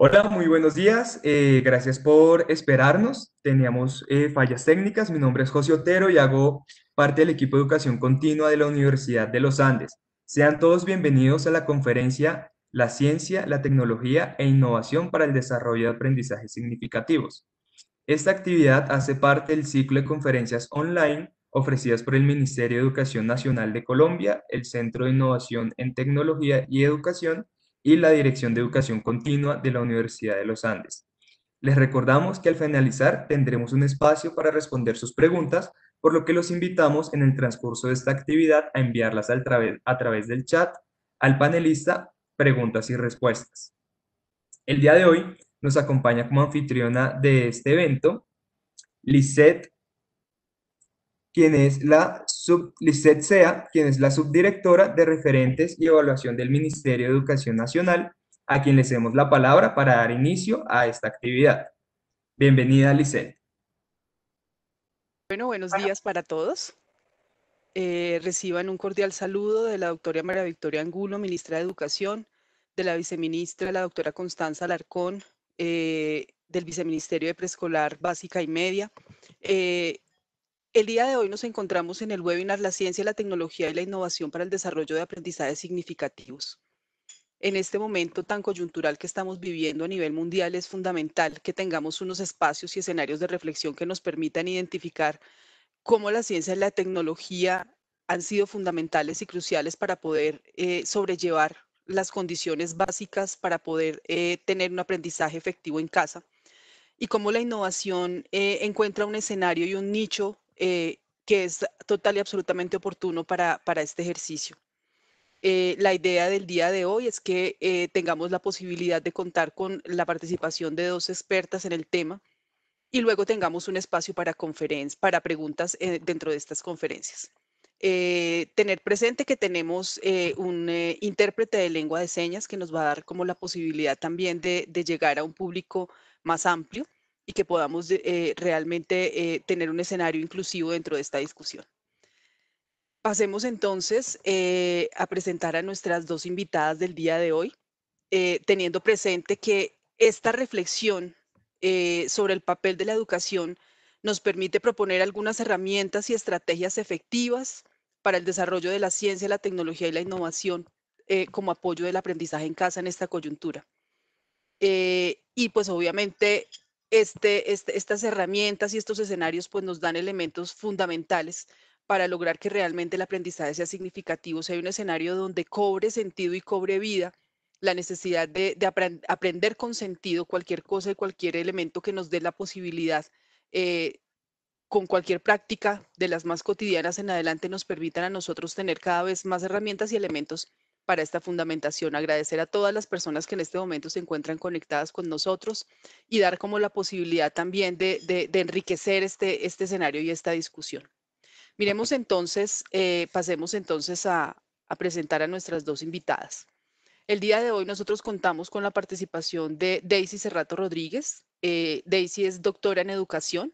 Hola, muy buenos días. Eh, gracias por esperarnos. Teníamos eh, fallas técnicas. Mi nombre es José Otero y hago parte del equipo de educación continua de la Universidad de los Andes. Sean todos bienvenidos a la conferencia La ciencia, la tecnología e innovación para el desarrollo de aprendizajes significativos. Esta actividad hace parte del ciclo de conferencias online ofrecidas por el Ministerio de Educación Nacional de Colombia, el Centro de Innovación en Tecnología y Educación y la Dirección de Educación Continua de la Universidad de los Andes. Les recordamos que al finalizar tendremos un espacio para responder sus preguntas, por lo que los invitamos en el transcurso de esta actividad a enviarlas a través, a través del chat al panelista preguntas y respuestas. El día de hoy nos acompaña como anfitriona de este evento Lisette quien es la sea quien es la subdirectora de referentes y evaluación del Ministerio de Educación Nacional, a quien le hacemos la palabra para dar inicio a esta actividad. Bienvenida, Lisette. Bueno, buenos días para todos. Eh, reciban un cordial saludo de la doctora María Victoria Angulo, ministra de Educación, de la viceministra, la doctora Constanza Alarcón, eh, del viceministerio de Preescolar Básica y Media, eh, el día de hoy nos encontramos en el webinar La ciencia, la tecnología y la innovación para el desarrollo de aprendizajes significativos. En este momento tan coyuntural que estamos viviendo a nivel mundial es fundamental que tengamos unos espacios y escenarios de reflexión que nos permitan identificar cómo la ciencia y la tecnología han sido fundamentales y cruciales para poder eh, sobrellevar las condiciones básicas para poder eh, tener un aprendizaje efectivo en casa y cómo la innovación eh, encuentra un escenario y un nicho eh, que es total y absolutamente oportuno para, para este ejercicio. Eh, la idea del día de hoy es que eh, tengamos la posibilidad de contar con la participación de dos expertas en el tema y luego tengamos un espacio para, para preguntas dentro de estas conferencias. tener presente que tenemos un intérprete de lengua de señas que nos va a dar como la posibilidad también de llegar a un público más amplio y que podamos eh, realmente eh, tener un escenario inclusivo dentro de esta discusión. Pasemos entonces eh, a presentar a nuestras dos invitadas del día de hoy, teniendo presente que esta reflexión sobre el papel de la educación nos permite proponer algunas herramientas y estrategias efectivas para el desarrollo de la ciencia, la tecnología y la innovación como apoyo del aprendizaje en casa en esta coyuntura. y pues obviamente este, este, estas herramientas y estos escenarios pues nos dan elementos fundamentales para lograr que realmente el aprendizaje sea significativo, Si sea, hay un escenario donde cobre sentido y cobre vida, la necesidad de, aprender con sentido cualquier cosa y cualquier elemento que nos dé la posibilidad eh, con cualquier práctica de las más cotidianas en adelante nos permitan a nosotros tener cada vez más herramientas y elementos para esta fundamentación. Agradecer a todas las personas que en este momento se encuentran conectadas con nosotros y dar como la posibilidad también de, enriquecer este, este, escenario y esta discusión. Miremos entonces, eh, pasemos entonces a, presentar a nuestras dos invitadas. El día de hoy nosotros contamos con la participación de Daisy Serrato Rodríguez. Eh, Daisy es doctora en educación,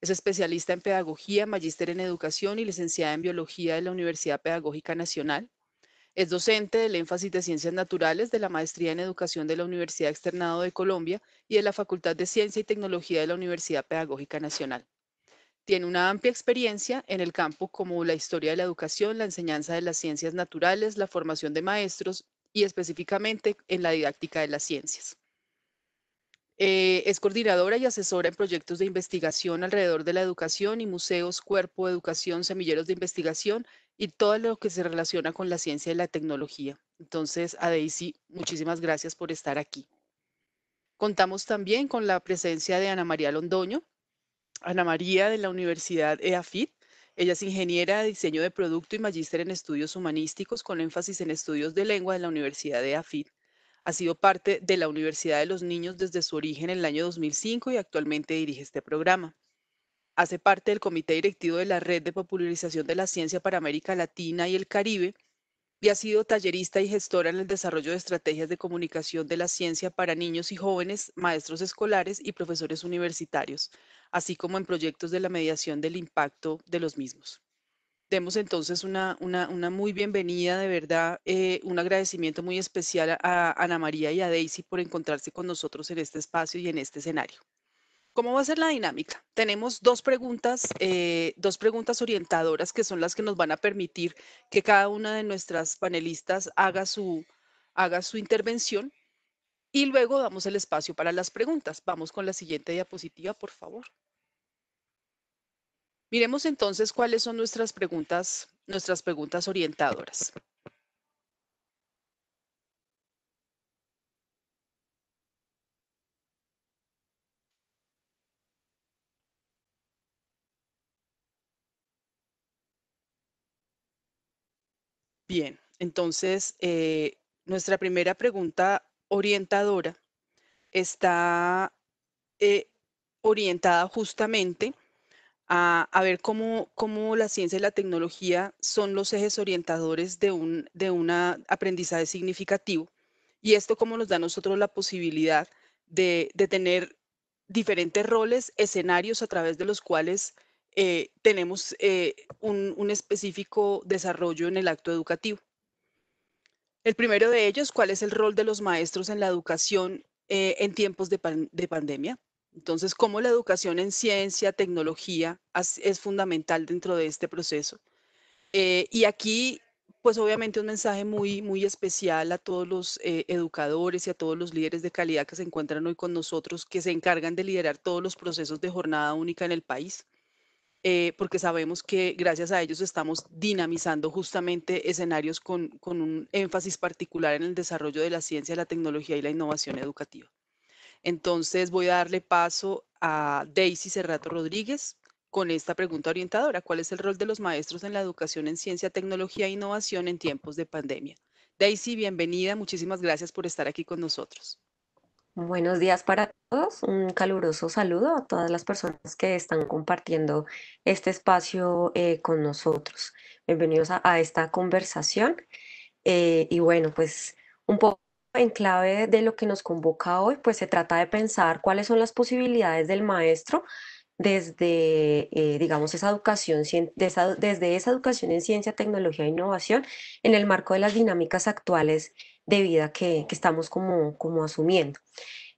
es especialista en pedagogía, magíster en educación y licenciada en biología de la Universidad Pedagógica Nacional. Es docente del énfasis de Ciencias Naturales de la Maestría en Educación de la Universidad Externado de Colombia y de la Facultad de Ciencia y Tecnología de la Universidad Pedagógica Nacional. Tiene una amplia experiencia en el campo como la historia de la educación, la enseñanza de las ciencias naturales, la formación de maestros y específicamente en la didáctica de las ciencias. Eh, es coordinadora y asesora en proyectos de investigación alrededor de la educación y museos, cuerpo, educación, semilleros de investigación y todo lo que se relaciona con la ciencia y la tecnología. Entonces, a Daisy, muchísimas gracias por estar aquí. Contamos también con la presencia de Ana María Londoño, Ana María de la Universidad EAFIT. Ella es ingeniera de diseño de producto y magíster en estudios humanísticos con énfasis en estudios de lengua de la Universidad de EAFIT. Ha sido parte de la Universidad de los Niños desde su origen en el año 2005 y actualmente dirige este programa hace parte del comité directivo de la Red de Popularización de la Ciencia para América Latina y el Caribe y ha sido tallerista y gestora en el desarrollo de estrategias de comunicación de la ciencia para niños y jóvenes, maestros escolares y profesores universitarios, así como en proyectos de la mediación del impacto de los mismos. Demos entonces una, muy bienvenida, de verdad, eh, un agradecimiento muy especial a Ana María y a Daisy por encontrarse con nosotros en este espacio y en este escenario. ¿Cómo va a ser la dinámica? Tenemos dos preguntas, eh, dos preguntas orientadoras que son las que nos van a permitir que cada una de nuestras panelistas haga su, haga su intervención y luego damos el espacio para las preguntas. Vamos con la siguiente diapositiva, por favor. Miremos entonces cuáles son nuestras preguntas, nuestras preguntas orientadoras. Bien, entonces eh, nuestra primera pregunta orientadora está eh, orientada justamente a, ver cómo, la ciencia y la tecnología son los ejes orientadores de un de una aprendizaje significativo y esto cómo nos da a nosotros la posibilidad de, de tener diferentes roles, escenarios a través de los cuales eh, tenemos eh, un, específico desarrollo en el acto educativo. El primero de ellos, ¿cuál es el rol de los maestros en la educación eh, en tiempos de, pandemia? Entonces, ¿cómo la educación en ciencia, tecnología es fundamental dentro de este proceso? y aquí, pues obviamente un mensaje muy, muy especial a todos los educadores y a todos los líderes de calidad que se encuentran hoy con nosotros, que se encargan de liderar todos los procesos de jornada única en el país. Eh, porque sabemos que gracias a ellos estamos dinamizando justamente escenarios con, con un énfasis particular en el desarrollo de la ciencia, la tecnología y la innovación educativa. Entonces voy a darle paso a Daisy Serrato Rodríguez, con esta pregunta orientadora. ¿Cuál es el rol de los maestros en la educación en ciencia, tecnología e innovación en tiempos de pandemia? Daisy, bienvenida. Muchísimas gracias por estar aquí con nosotros. Buenos días para todos. Un caluroso saludo a todas las personas que están compartiendo este espacio eh, con nosotros. Bienvenidos a, esta conversación. Eh, y bueno, pues un poco en clave de lo que nos convoca hoy, pues se trata de pensar cuáles son las posibilidades del maestro desde, eh, digamos, esa educación, desde esa educación en ciencia, tecnología e innovación en el marco de las dinámicas actuales de vida que, estamos como, como asumiendo.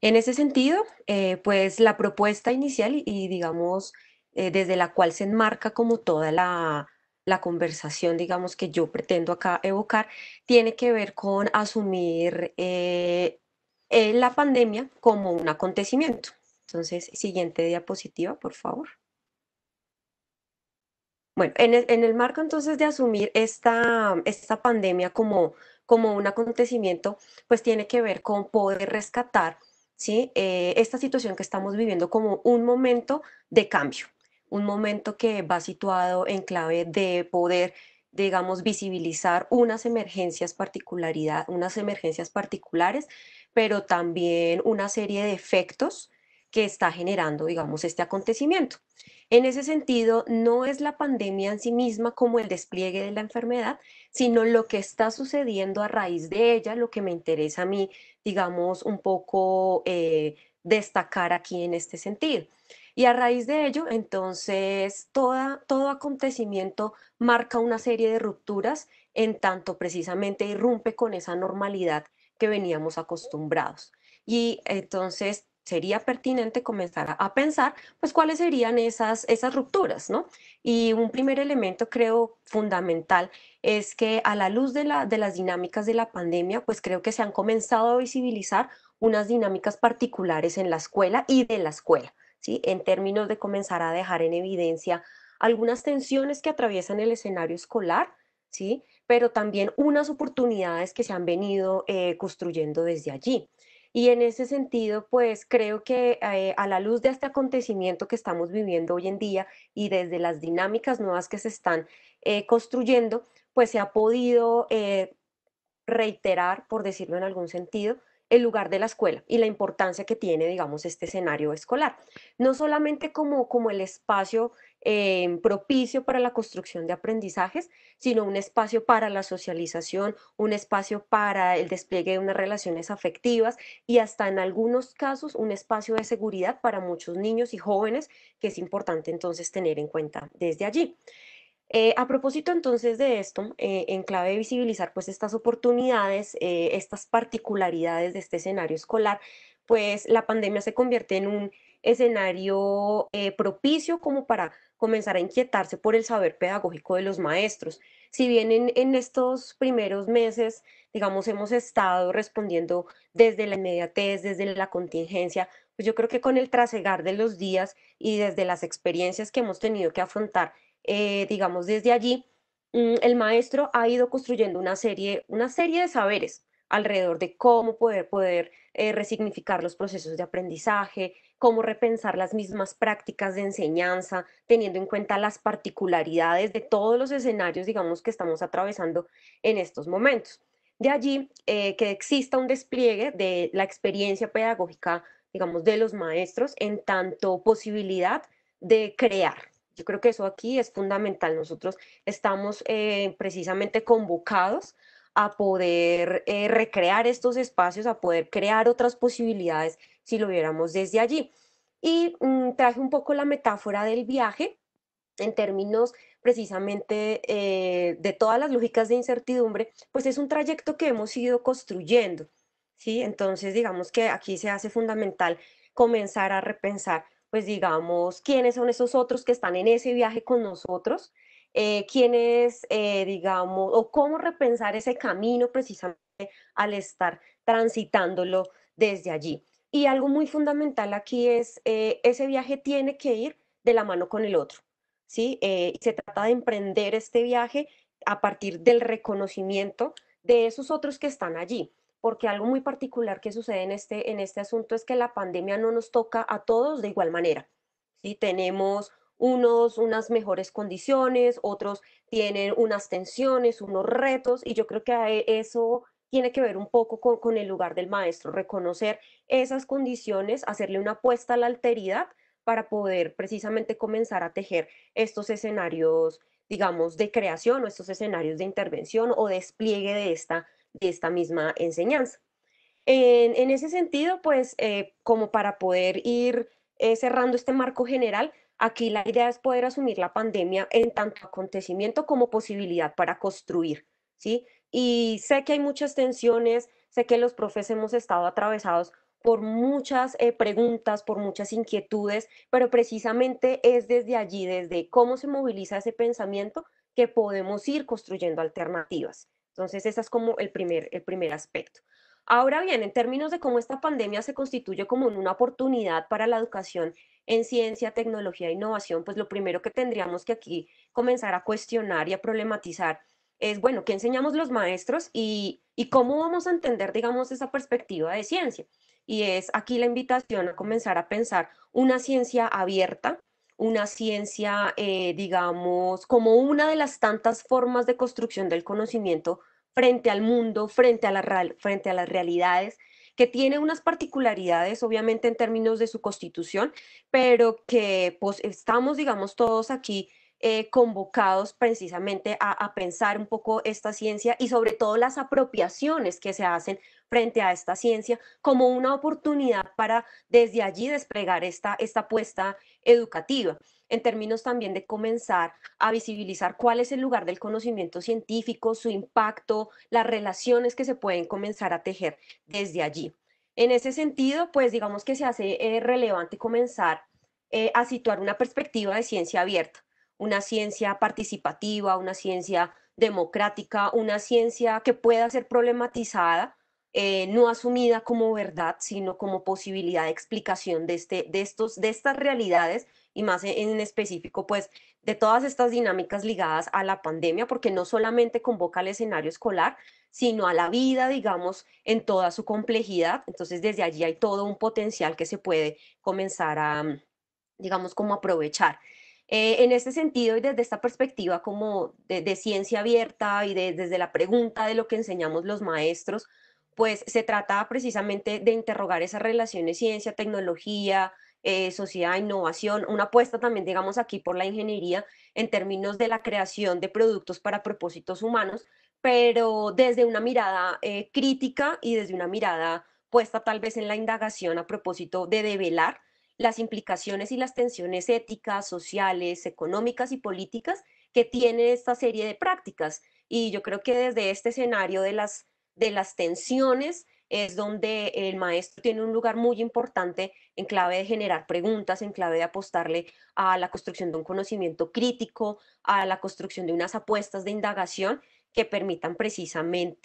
En ese sentido, eh, pues la propuesta inicial y, digamos eh, desde la cual se enmarca como toda la, la, conversación, digamos, que yo pretendo acá evocar, tiene que ver con asumir eh, la pandemia como un acontecimiento. Entonces, siguiente diapositiva, por favor. Bueno, en el, en el marco entonces de asumir esta, esta pandemia como como un acontecimiento, pues tiene que ver con poder rescatar ¿sí? Eh, esta situación que estamos viviendo como un momento de cambio, un momento que va situado en clave de poder digamos, visibilizar unas emergencias, particularidad, unas emergencias particulares, pero también una serie de efectos que está generando, digamos, este acontecimiento. En ese sentido, no es la pandemia en sí misma como el despliegue de la enfermedad, sino lo que está sucediendo a raíz de ella, lo que me interesa a mí, digamos, un poco eh, destacar aquí en este sentido. Y a raíz de ello, entonces, todo acontecimiento marca una serie de rupturas en tanto precisamente irrumpe con esa normalidad que veníamos acostumbrados. Y entonces sería pertinente comenzar a, pensar, pues, cuáles serían esas, esas rupturas, ¿no? Y un primer elemento, creo, fundamental es que a la luz de, las dinámicas de la pandemia, pues creo que se han comenzado a visibilizar unas dinámicas particulares en la escuela y de la escuela, ¿sí? En términos de comenzar a dejar en evidencia algunas tensiones que atraviesan el escenario escolar, ¿sí? Pero también unas oportunidades que se han venido eh, construyendo desde allí. Y en ese sentido, pues creo que eh, a la luz de este acontecimiento que estamos viviendo hoy en día y desde las dinámicas nuevas que se están eh, construyendo, pues se ha podido eh, reiterar, por decirlo en algún sentido, el lugar de la escuela y la importancia que tiene, digamos, este escenario escolar. No solamente como, como el espacio Em, propicio para la construcción de aprendizajes, sino un espacio para la socialización, un espacio para el despliegue de unas relaciones afectivas y hasta en algunos casos un espacio de seguridad para muchos niños y jóvenes que es importante entonces tener en cuenta desde allí. Eh, a propósito entonces de esto, eh, en clave de visibilizar pues estas oportunidades, eh, estas particularidades de este escenario escolar, pues la pandemia se convierte en un escenario propicio como para comenzar a inquietarse por el saber pedagógico de los maestros. Si bien en, estos primeros meses, digamos, hemos estado respondiendo desde la inmediatez, desde la contingencia, pues yo creo que con el trasegar de los días y desde las experiencias que hemos tenido que afrontar, eh, digamos, desde allí, mm, el maestro ha ido construyendo una serie, una serie de saberes alrededor de cómo poder, poder eh, resignificar los procesos de aprendizaje, cómo repensar las mismas prácticas de enseñanza, teniendo en cuenta las particularidades de todos los escenarios, digamos, que estamos atravesando en estos momentos. De allí eh, que exista un despliegue de la experiencia pedagógica, digamos, de los maestros en tanto posibilidad de crear. Yo creo que eso aquí es fundamental. Nosotros estamos eh, precisamente convocados a poder eh, recrear estos espacios, a poder crear otras posibilidades si lo viéramos desde allí. Y mm, traje un poco la metáfora del viaje en términos precisamente eh, de todas las lógicas de incertidumbre, pues es un trayecto que hemos ido construyendo. ¿sí? Entonces, digamos que aquí se hace fundamental comenzar a repensar, pues digamos, quiénes son esos otros que están en ese viaje con nosotros, eh, es, eh, digamos, o cómo repensar ese camino precisamente al estar transitándolo desde allí. Y algo muy fundamental aquí es, eh, ese viaje tiene que ir de la mano con el otro, ¿sí? Eh, se trata de emprender este viaje a partir del reconocimiento de esos otros que están allí porque algo muy particular que sucede en este, en este asunto es que la pandemia no nos toca a todos de igual manera. ¿sí? Tenemos unos unas mejores condiciones, otros tienen unas tensiones, unos retos, y yo creo que eso tiene que ver un poco con, el lugar del maestro, reconocer esas condiciones, hacerle una apuesta a la alteridad para poder precisamente comenzar a tejer estos escenarios, digamos, de creación o estos escenarios de intervención o despliegue de esta, de esta misma enseñanza. En, ese sentido, pues, eh, como para poder ir eh, cerrando este marco general, Aquí la idea es poder asumir la pandemia en tanto acontecimiento como posibilidad para construir, ¿sí? Y sé que hay muchas tensiones, sé que los profes hemos estado atravesados por muchas eh, preguntas, por muchas inquietudes, pero precisamente es desde allí, desde cómo se moviliza ese pensamiento, que podemos ir construyendo alternativas. Entonces, ese es como el primer, el primer aspecto. Ahora bien, en términos de cómo esta pandemia se constituye como una oportunidad para la educación en ciencia, tecnología e innovación, pues lo primero que tendríamos que aquí comenzar a cuestionar y a problematizar es, bueno, ¿qué enseñamos los maestros y, cómo vamos a entender, digamos, esa perspectiva de ciencia? Y es aquí la invitación a comenzar a pensar una ciencia abierta, una ciencia, eh, digamos, como una de las tantas formas de construcción del conocimiento frente al mundo, frente a, frente a las realidades, que tiene unas particularidades, obviamente en términos de su constitución, pero que pues, estamos, digamos, todos aquí eh, convocados precisamente a, pensar un poco esta ciencia y sobre todo las apropiaciones que se hacen frente a esta ciencia como una oportunidad para desde allí desplegar esta, esta apuesta educativa en términos también de comenzar a visibilizar cuál es el lugar del conocimiento científico, su impacto, las relaciones que se pueden comenzar a tejer desde allí. En ese sentido, pues digamos que se hace eh, relevante comenzar eh, a situar una perspectiva de ciencia abierta, una ciencia participativa, una ciencia democrática, una ciencia que pueda ser problematizada, eh, no asumida como verdad, sino como posibilidad de explicación de, este, de, estos, de estas realidades y más e, en, específico, pues, de todas estas dinámicas ligadas a la pandemia, porque no solamente convoca al escenario escolar, sino a la vida, digamos, en toda su complejidad. Entonces, desde allí hay todo un potencial que se puede comenzar a, mm, digamos, como aprovechar. Eh, en este sentido y desde esta perspectiva como de, ciencia abierta y desde la pregunta de lo que enseñamos los maestros, pues se trata precisamente de interrogar esas relaciones ciencia, tecnología, eh, sociedad de innovación, una apuesta también, digamos, aquí por la ingeniería en términos de la creación de productos para propósitos humanos, pero desde una mirada eh, crítica y desde una mirada puesta tal vez en la indagación a propósito de develar las implicaciones y las tensiones éticas, sociales, económicas y políticas que tiene esta serie de prácticas. Y yo creo que desde este escenario de las, de las tensiones es donde el maestro tiene un lugar muy importante en clave de generar preguntas, en clave de apostarle a la construcción de un conocimiento crítico, a la construcción de unas apuestas de indagación que permitan precisamente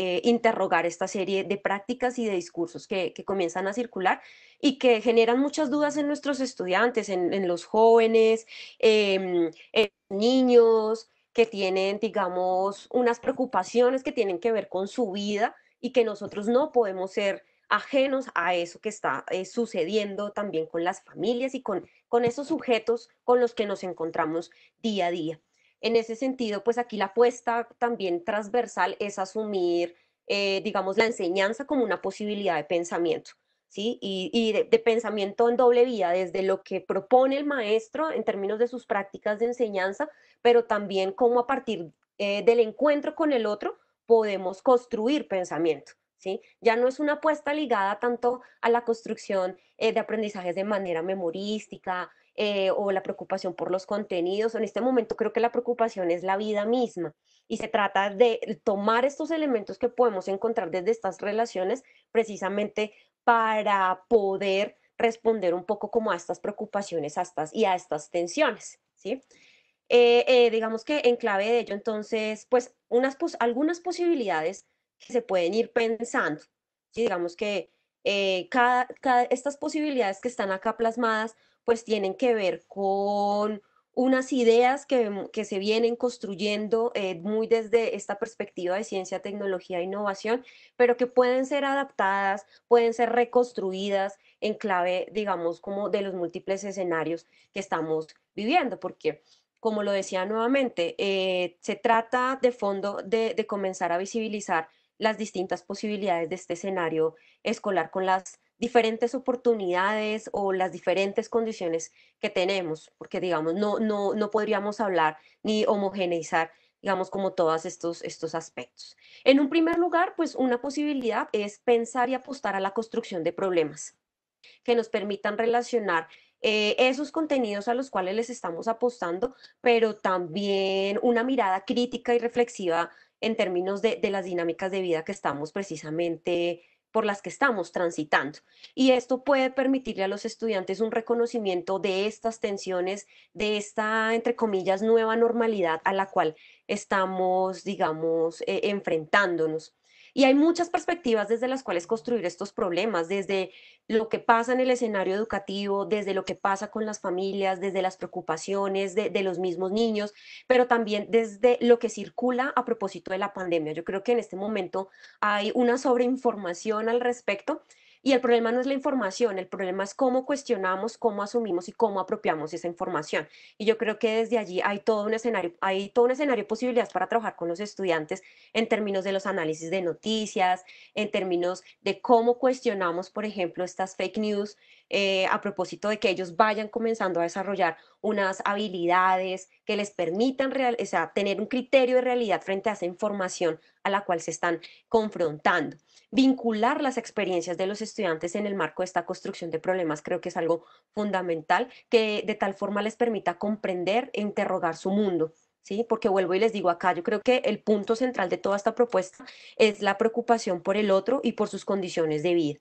eh, interrogar esta serie de prácticas y de discursos que, comienzan a circular y que generan muchas dudas en nuestros estudiantes, en, los jóvenes, em, en niños que tienen, digamos, unas preocupaciones que tienen que ver con su vida y que nosotros no podemos ser ajenos a eso que está eh, sucediendo también con las familias y con, con esos sujetos con los que nos encontramos día a día. En ese sentido, pues aquí la apuesta también transversal es asumir, eh, digamos, la enseñanza como una posibilidad de pensamiento. ¿sí? Y, de, pensamiento en doble vía, desde lo que propone el maestro en términos de sus prácticas de enseñanza, pero también cómo a partir eh, del encuentro con el otro podemos construir pensamiento. ¿Sí? Ya no es una apuesta ligada tanto a la construcción eh, de aprendizajes de manera memorística eh, o la preocupación por los contenidos. En este momento creo que la preocupación es la vida misma y se trata de tomar estos elementos que podemos encontrar desde estas relaciones precisamente para poder responder un poco como a estas preocupaciones a estas, y a estas tensiones, ¿sí? Eh, eh, digamos que en clave de ello, entonces, pues unas algunas posibilidades que se pueden ir pensando, digamos que eh, cada, estas posibilidades que están acá plasmadas, pues tienen que ver con unas ideas que, mm, que se vienen construyendo muy desde esta perspectiva de ciencia, tecnología e innovación, pero que pueden ser adaptadas, pueden ser reconstruidas en clave, digamos, como de los múltiples escenarios que estamos viviendo, porque como lo decía nuevamente, eh, se trata de fondo de, comenzar a visibilizar las distintas posibilidades de este escenario escolar con las diferentes oportunidades o las diferentes condiciones que tenemos, porque digamos, no, no, no podríamos hablar ni homogeneizar, digamos, como todos estos, estos aspectos. En un primer lugar, pues una posibilidad es pensar y apostar a la construcción de problemas que nos permitan relacionar eh, esos contenidos a los cuales les estamos apostando, pero también una mirada crítica y reflexiva en términos de, las dinámicas de vida que estamos precisamente por las que estamos transitando. Y esto puede permitirle a los estudiantes un reconocimiento de estas tensiones, de esta, entre comillas, nueva normalidad a la cual estamos, digamos, eh, enfrentándonos. Y hay muchas perspectivas desde las cuales construir estos problemas, desde lo que pasa en el escenario educativo, desde lo que pasa con las familias, desde las preocupaciones de, los mismos niños, pero también desde lo que circula a propósito de la pandemia. Yo creo que en este momento hay una sobreinformación al respecto y el problema no es la información, el problema es cómo cuestionamos, cómo asumimos y cómo apropiamos esa información. Y yo creo que desde allí hay todo un escenario, hay todo un escenario de posibilidades para trabajar con los estudiantes en términos de los análisis de noticias, en términos de cómo cuestionamos, por ejemplo, estas fake news eh, a propósito de que ellos vayan comenzando a desarrollar unas habilidades que les permitan tener un criterio de realidad frente a esa información a la cual se están confrontando. Vincular las experiencias de los estudiantes en el marco de esta construcción de problemas creo que es algo fundamental que de tal forma les permita comprender e interrogar su mundo. ¿Sí? Porque vuelvo y les digo acá, yo creo que el punto central de toda esta propuesta es la preocupación por el otro y por sus condiciones de vida.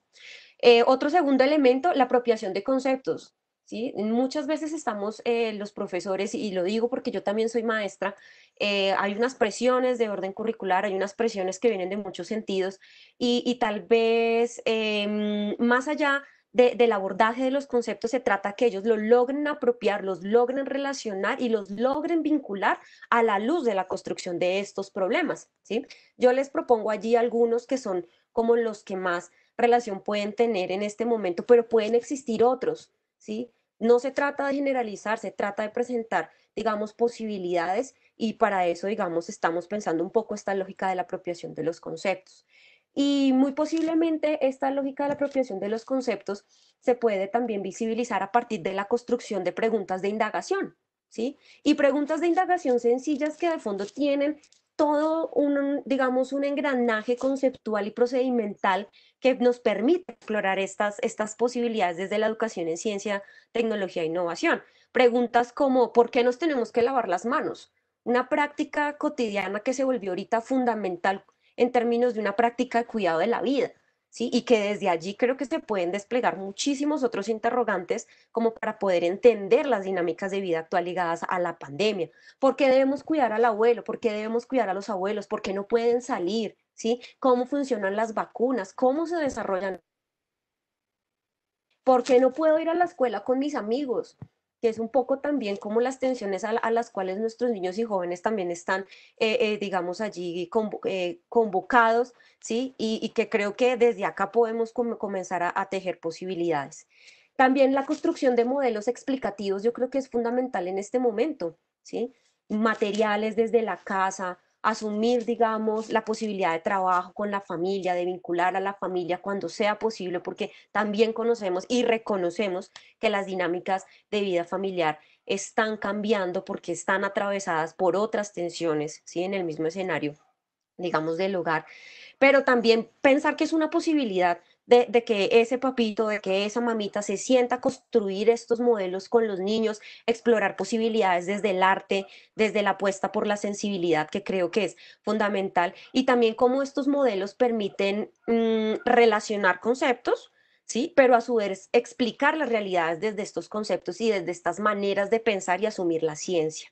Eh, otro segundo elemento, la apropiación de conceptos. ¿Sí? Muchas veces estamos eh, los profesores, y lo digo porque yo también soy maestra, eh, hay unas presiones de orden curricular, hay unas presiones que vienen de muchos sentidos y, tal vez em, más allá del abordaje de los conceptos se trata que ellos lo logren apropiar, los logren relacionar y los logren vincular a la luz de la construcción de estos problemas. ¿sí? Yo les propongo allí algunos que son como los que más relación pueden tener en este momento, pero pueden existir otros, ¿sí? No se trata de generalizar, se trata de presentar, digamos, posibilidades y para eso, digamos, estamos pensando un poco esta lógica de la apropiación de los conceptos. Y muy posiblemente esta lógica de la apropiación de los conceptos se puede también visibilizar a partir de la construcción de preguntas de indagación, ¿sí? Y preguntas de indagación sencillas que de fondo tienen todo un, digamos, un engranaje conceptual y procedimental que nos permite explorar estas, estas posibilidades desde la educación en ciencia, tecnología e innovación. Preguntas como, ¿por qué nos tenemos que lavar las manos? Una práctica cotidiana que se volvió ahorita fundamental en términos de una práctica de cuidado de la vida. ¿Sí? Y que desde allí creo que se pueden desplegar muchísimos otros interrogantes como para poder entender las dinámicas de vida actual ligadas a la pandemia. ¿Por qué debemos cuidar al abuelo? ¿Por qué debemos cuidar a los abuelos? ¿Por qué no pueden salir? Cómo funcionan las vacunas, cómo se desarrollan. ¿Por qué no puedo ir a la escuela con mis amigos? que es un poco también como las tensiones a, las cuales nuestros niños y jóvenes también están, eh, eh, digamos, allí eh, convocados, ¿sí? Y, que creo que desde acá podemos comenzar a, a, tejer posibilidades. También la construcción de modelos explicativos yo creo que es fundamental en este momento, ¿sí? Materiales desde la casa, asumir, digamos, la posibilidad de trabajo con la familia, de vincular a la familia cuando sea posible, porque también conocemos y reconocemos que las dinámicas de vida familiar están cambiando porque están atravesadas por otras tensiones, ¿sí? En el mismo escenario, digamos, del hogar. Pero también pensar que es una posibilidad de, que ese papito, de que esa mamita se sienta a construir estos modelos con los niños, explorar posibilidades desde el arte, desde la apuesta por la sensibilidad, que creo que es fundamental, y también cómo estos modelos permiten mm, relacionar conceptos, ¿sí? Pero a su vez explicar las realidades desde estos conceptos y desde estas maneras de pensar y asumir la ciencia.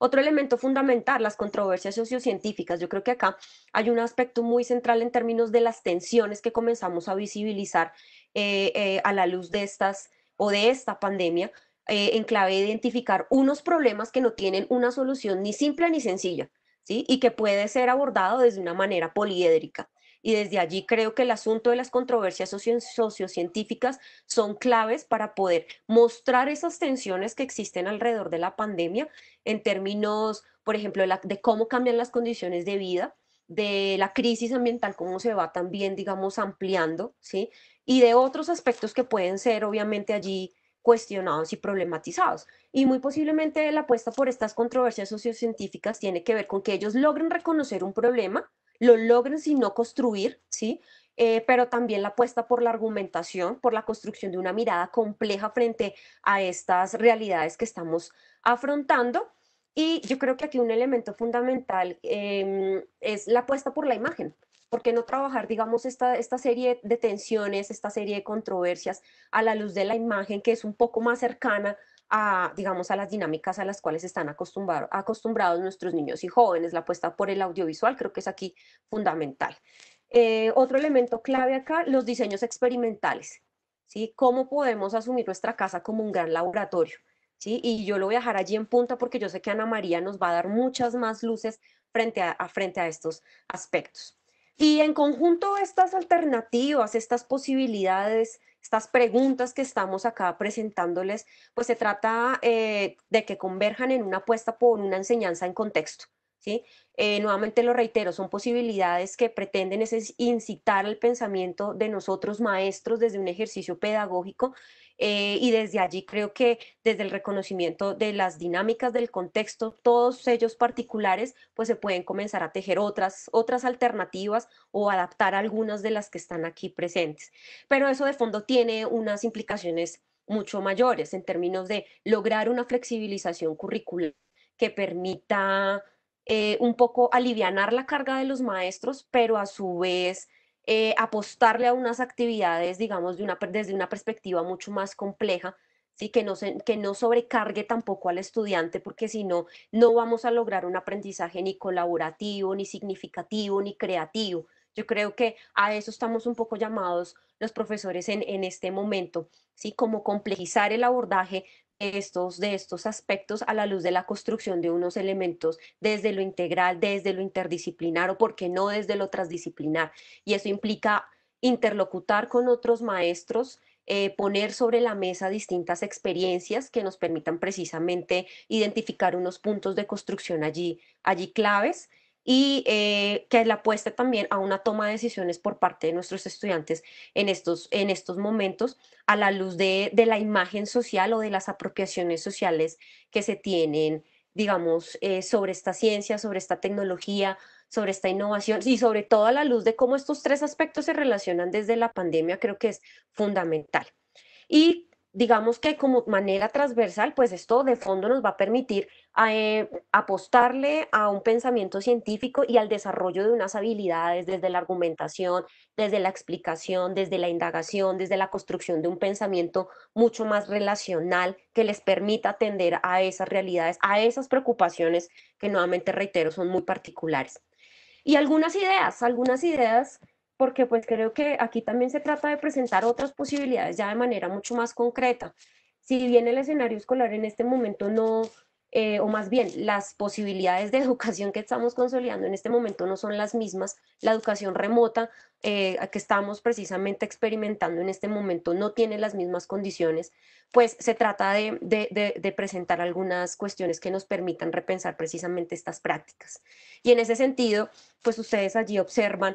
Otro elemento fundamental, las controversias sociocientíficas. Yo creo que acá hay un aspecto muy central en términos de las tensiones que comenzamos a visibilizar eh, eh, a la luz de estas o de esta pandemia, eh, en clave identificar unos problemas que no tienen una solución ni simple ni sencilla, ¿sí? Y que puede ser abordado desde una manera poliédrica y desde allí creo que el asunto de las controversias socio sociocientíficas son claves para poder mostrar esas tensiones que existen alrededor de la pandemia en términos, por ejemplo, de, cómo cambian las condiciones de vida, de la crisis ambiental, cómo se va también, digamos, ampliando, ¿sí? Y de otros aspectos que pueden ser, obviamente, allí cuestionados y problematizados. Y muy posiblemente la apuesta por estas controversias sociocientíficas tiene que ver con que ellos logren reconocer un problema, lo logren si no construir, ¿sí? Eh, pero también la apuesta por la argumentación, por la construcción de una mirada compleja frente a estas realidades que estamos afrontando. Y yo creo que aquí un elemento fundamental em, es la apuesta por la imagen. ¿Por qué no trabajar, digamos, esta, esta serie de tensiones, esta serie de controversias a la luz de la imagen que es un poco más cercana a, digamos, a las dinámicas a las cuales están acostumbrados nuestros niños y jóvenes. La apuesta por el audiovisual creo que es aquí fundamental. Eh, otro elemento clave acá, los diseños experimentales. ¿sí? ¿Cómo podemos asumir nuestra casa como un gran laboratorio? ¿sí? Y yo lo voy a dejar allí en punta porque yo sé que Ana María nos va a dar muchas más luces frente frente a estos aspectos. Y en conjunto estas alternativas, estas posibilidades, estas preguntas que estamos acá presentándoles, pues se trata eh, de que converjan en una apuesta por una enseñanza en contexto. Eh, nuevamente lo reitero, son posibilidades que pretenden es incitar al pensamiento de nosotros maestros desde un ejercicio pedagógico eh, y desde allí creo que desde el reconocimiento de las dinámicas del contexto, todos ellos particulares, pues se pueden comenzar a tejer otras, otras alternativas o adaptar algunas de las que están aquí presentes. Pero eso de fondo tiene unas implicaciones mucho mayores en términos de lograr una flexibilización curricular que permita eh, un poco alivianar la carga de los maestros, pero a su vez eh, apostarle a unas actividades, digamos, desde una perspectiva mucho más compleja, ¿sí? que, no que no sobrecargue tampoco al estudiante, porque si no, no vamos a lograr un aprendizaje ni colaborativo, ni significativo, ni creativo. Yo creo que a eso estamos un poco llamados los profesores en, este momento, ¿sí? Como complejizar el abordaje, estos, de estos aspectos a la luz de la construcción de unos elementos desde lo integral, desde lo interdisciplinar o, por qué no, desde lo transdisciplinar. Y eso implica interlocutar con otros maestros, eh, poner sobre la mesa distintas experiencias que nos permitan precisamente identificar unos puntos de construcción allí, allí claves y eh, que la apuesta también a una toma de decisiones por parte de nuestros estudiantes en estos, en estos momentos a la luz de, la imagen social o de las apropiaciones sociales que se tienen, digamos, eh, sobre esta ciencia, sobre esta tecnología, sobre esta innovación y sobre todo a la luz de cómo estos tres aspectos se relacionan desde la pandemia, creo que es fundamental. Y digamos que como manera transversal, pues esto de fondo nos va a permitir eh, apostarle a un pensamiento científico y al desarrollo de unas habilidades desde la argumentación, desde la explicación, desde la indagación, desde la construcción de un pensamiento mucho más relacional que les permita atender a esas realidades, a esas preocupaciones que nuevamente reitero son muy particulares. Y algunas ideas, algunas ideas porque pues creo que aquí también se trata de presentar otras posibilidades ya de manera mucho más concreta. Si bien el escenario escolar en este momento no, eh, o más bien las posibilidades de educación que estamos consolidando en este momento no son las mismas, la educación remota eh, que estamos precisamente experimentando en este momento no tiene las mismas condiciones, pues se trata de presentar algunas cuestiones que nos permitan repensar precisamente estas prácticas. Y en ese sentido, pues ustedes allí observan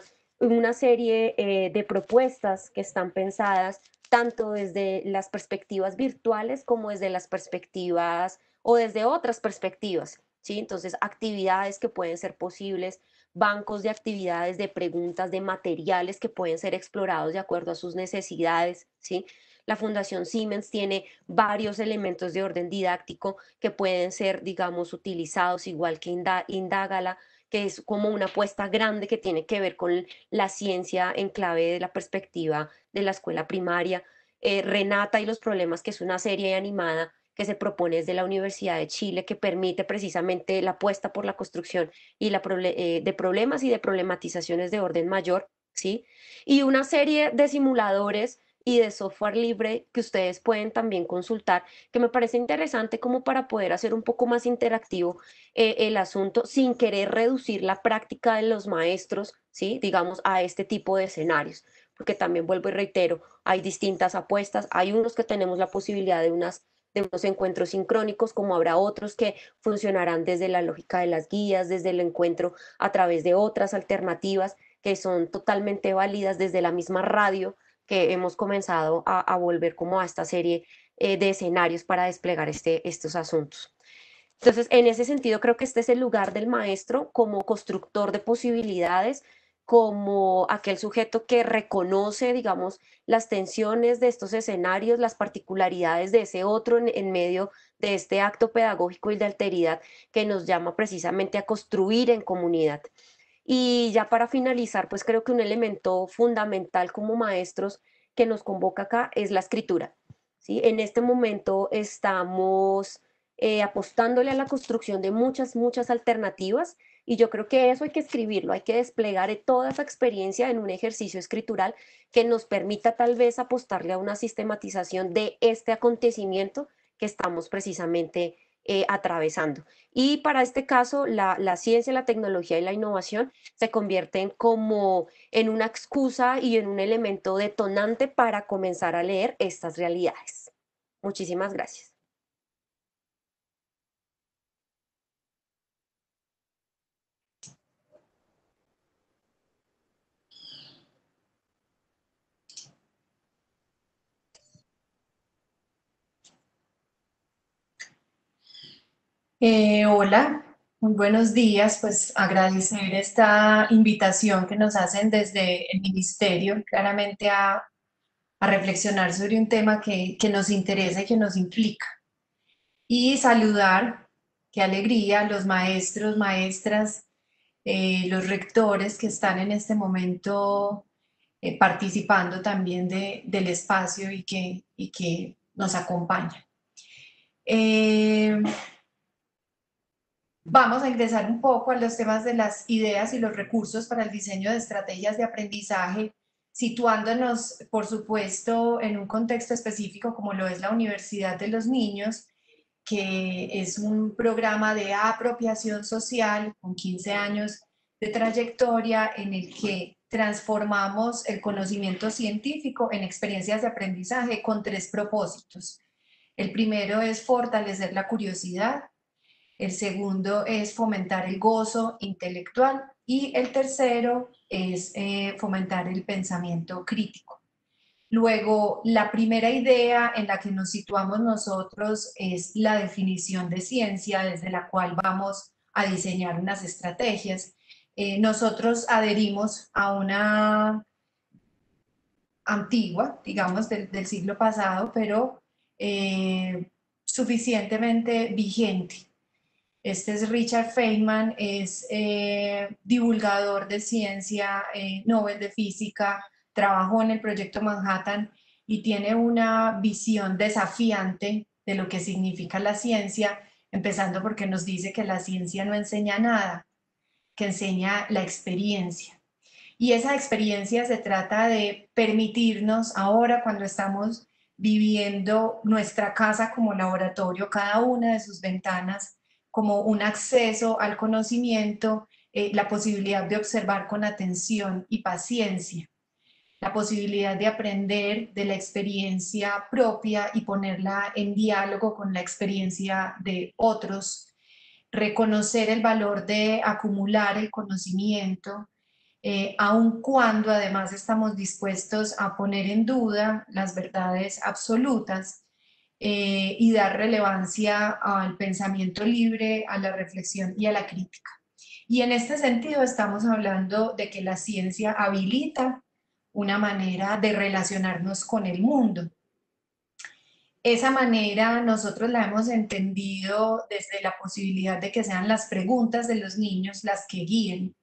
una serie eh, de propuestas que están pensadas tanto desde las perspectivas virtuales como desde las perspectivas o desde otras perspectivas. ¿sí? Entonces, actividades que pueden ser posibles, bancos de actividades, de preguntas, de materiales que pueden ser explorados de acuerdo a sus necesidades. ¿sí? La Fundación Siemens tiene varios elementos de orden didáctico que pueden ser, digamos, utilizados, igual que Indágala que es como una apuesta grande que tiene que ver con la ciencia en clave de la perspectiva de la escuela primaria. Eh, Renata y los problemas, que es una serie animada que se propone desde la Universidad de Chile, que permite precisamente la apuesta por la construcción y la eh, de problemas y de problematizaciones de orden mayor, ¿sí? Y una serie de simuladores y de software libre que ustedes pueden también consultar, que me parece interesante como para poder hacer un poco más interactivo eh, el asunto sin querer reducir la práctica de los maestros, ¿sí? digamos, a este tipo de escenarios. Porque también vuelvo y reitero, hay distintas apuestas, hay unos que tenemos la posibilidad de unas de unos encuentros sincrónicos, como habrá otros que funcionarán desde la lógica de las guías, desde el encuentro a través de otras alternativas que son totalmente válidas desde la misma radio, que hemos comenzado a, volver como a esta serie eh, de escenarios para desplegar este, estos asuntos. Entonces, en ese sentido, creo que este es el lugar del maestro como constructor de posibilidades, como aquel sujeto que reconoce, digamos, las tensiones de estos escenarios, las particularidades de ese otro en, en, medio de este acto pedagógico y de alteridad que nos llama precisamente a construir en comunidad. Y ya para finalizar, pues creo que un elemento fundamental como maestros que nos convoca acá es la escritura. ¿sí? En este momento estamos eh, apostándole a la construcción de muchas, muchas alternativas y yo creo que eso hay que escribirlo, hay que desplegar toda esa experiencia en un ejercicio escritural que nos permita tal vez apostarle a una sistematización de este acontecimiento que estamos precisamente eh, atravesando. Y para este caso, la, la, ciencia, la tecnología y la innovación se convierten como en una excusa y en un elemento detonante para comenzar a leer estas realidades. Muchísimas gracias. Eh, hola, muy buenos días. Pues agradecer esta invitación que nos hacen desde el Ministerio, claramente a, reflexionar sobre un tema que, nos interesa y que nos implica. Y saludar, qué alegría, los maestros, maestras, eh, los rectores que están en este momento eh, participando también del espacio y que, y que nos acompañan. Vamos a ingresar un poco a los temas de las ideas y los recursos para el diseño de estrategias de aprendizaje, situándonos, por supuesto, en un contexto específico como lo es la Universidad de los Niños, que es un programa de apropiación social con 15 años de trayectoria en el que transformamos el conocimiento científico en experiencias de aprendizaje con tres propósitos. El primero es fortalecer la curiosidad, el segundo es fomentar el gozo intelectual y el tercero es eh, fomentar el pensamiento crítico. Luego, la primera idea en la que nos situamos nosotros es la definición de ciencia desde la cual vamos a diseñar unas estrategias. Eh, nosotros adherimos a una antigua, digamos, del, siglo pasado, pero eh, suficientemente vigente este es Richard Feynman, es eh, divulgador de ciencia, eh, Nobel de Física, trabajó en el proyecto Manhattan y tiene una visión desafiante de lo que significa la ciencia, empezando porque nos dice que la ciencia no enseña nada, que enseña la experiencia. Y esa experiencia se trata de permitirnos ahora cuando estamos viviendo nuestra casa como laboratorio, cada una de sus ventanas, como un acceso al conocimiento, eh, la posibilidad de observar con atención y paciencia, la posibilidad de aprender de la experiencia propia y ponerla en diálogo con la experiencia de otros, reconocer el valor de acumular el conocimiento, eh, aun cuando además estamos dispuestos a poner en duda las verdades absolutas eh, y dar relevancia al pensamiento libre, a la reflexión y a la crítica. Y en este sentido estamos hablando de que la ciencia habilita una manera de relacionarnos con el mundo. Esa manera nosotros la hemos entendido desde la posibilidad de que sean las preguntas de los niños las que guíen.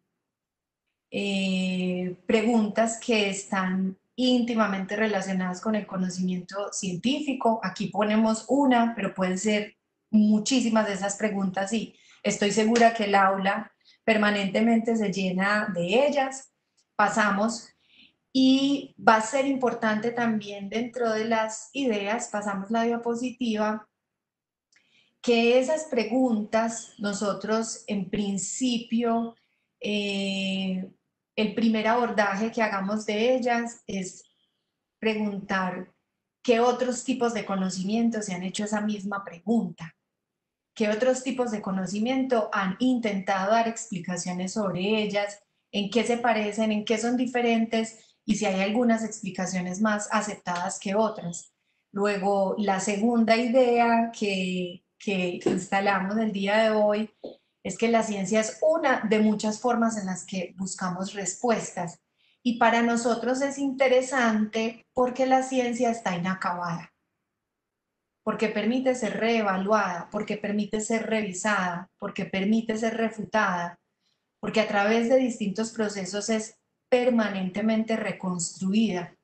Eh, preguntas que están íntimamente relacionadas con el conocimiento científico. Aquí ponemos una, pero pueden ser muchísimas de esas preguntas y estoy segura que el aula permanentemente se llena de ellas. Pasamos y va a ser importante también dentro de las ideas, pasamos la diapositiva, que esas preguntas nosotros en principio eh, el primer abordaje que hagamos de ellas es preguntar qué otros tipos de conocimiento se han hecho esa misma pregunta, qué otros tipos de conocimiento han intentado dar explicaciones sobre ellas, en qué se parecen, en qué son diferentes y si hay algunas explicaciones más aceptadas que otras. Luego, la segunda idea que, instalamos el día de hoy es que la ciencia es una de muchas formas en las que buscamos respuestas. Y para nosotros es interesante porque la ciencia está inacabada, porque permite ser reevaluada, porque permite ser revisada, porque permite ser refutada, porque a través de distintos procesos es permanentemente reconstruida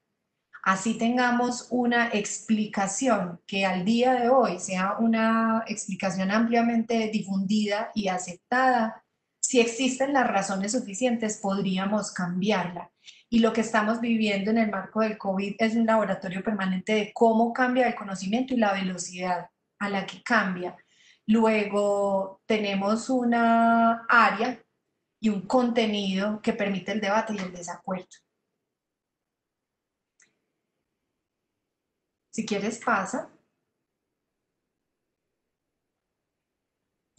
así tengamos una explicación que al día de hoy sea una explicación ampliamente difundida y aceptada, si existen las razones suficientes, podríamos cambiarla. Y lo que estamos viviendo en el marco del COVID es un laboratorio permanente de cómo cambia el conocimiento y la velocidad a la que cambia. Luego tenemos una área y un contenido que permite el debate y el desacuerdo. Si quieres, pasa.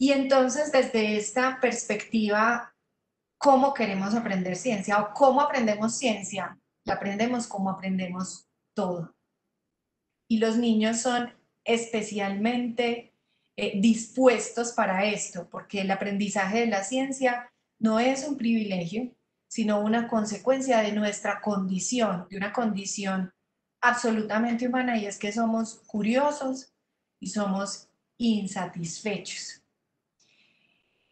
Y entonces, desde esta perspectiva, ¿cómo queremos aprender ciencia o cómo aprendemos ciencia? La aprendemos como aprendemos todo. Y los niños son especialmente eh, dispuestos para esto, porque el aprendizaje de la ciencia no es un privilegio, sino una consecuencia de nuestra condición, de una condición absolutamente humana y es que somos curiosos y somos insatisfechos.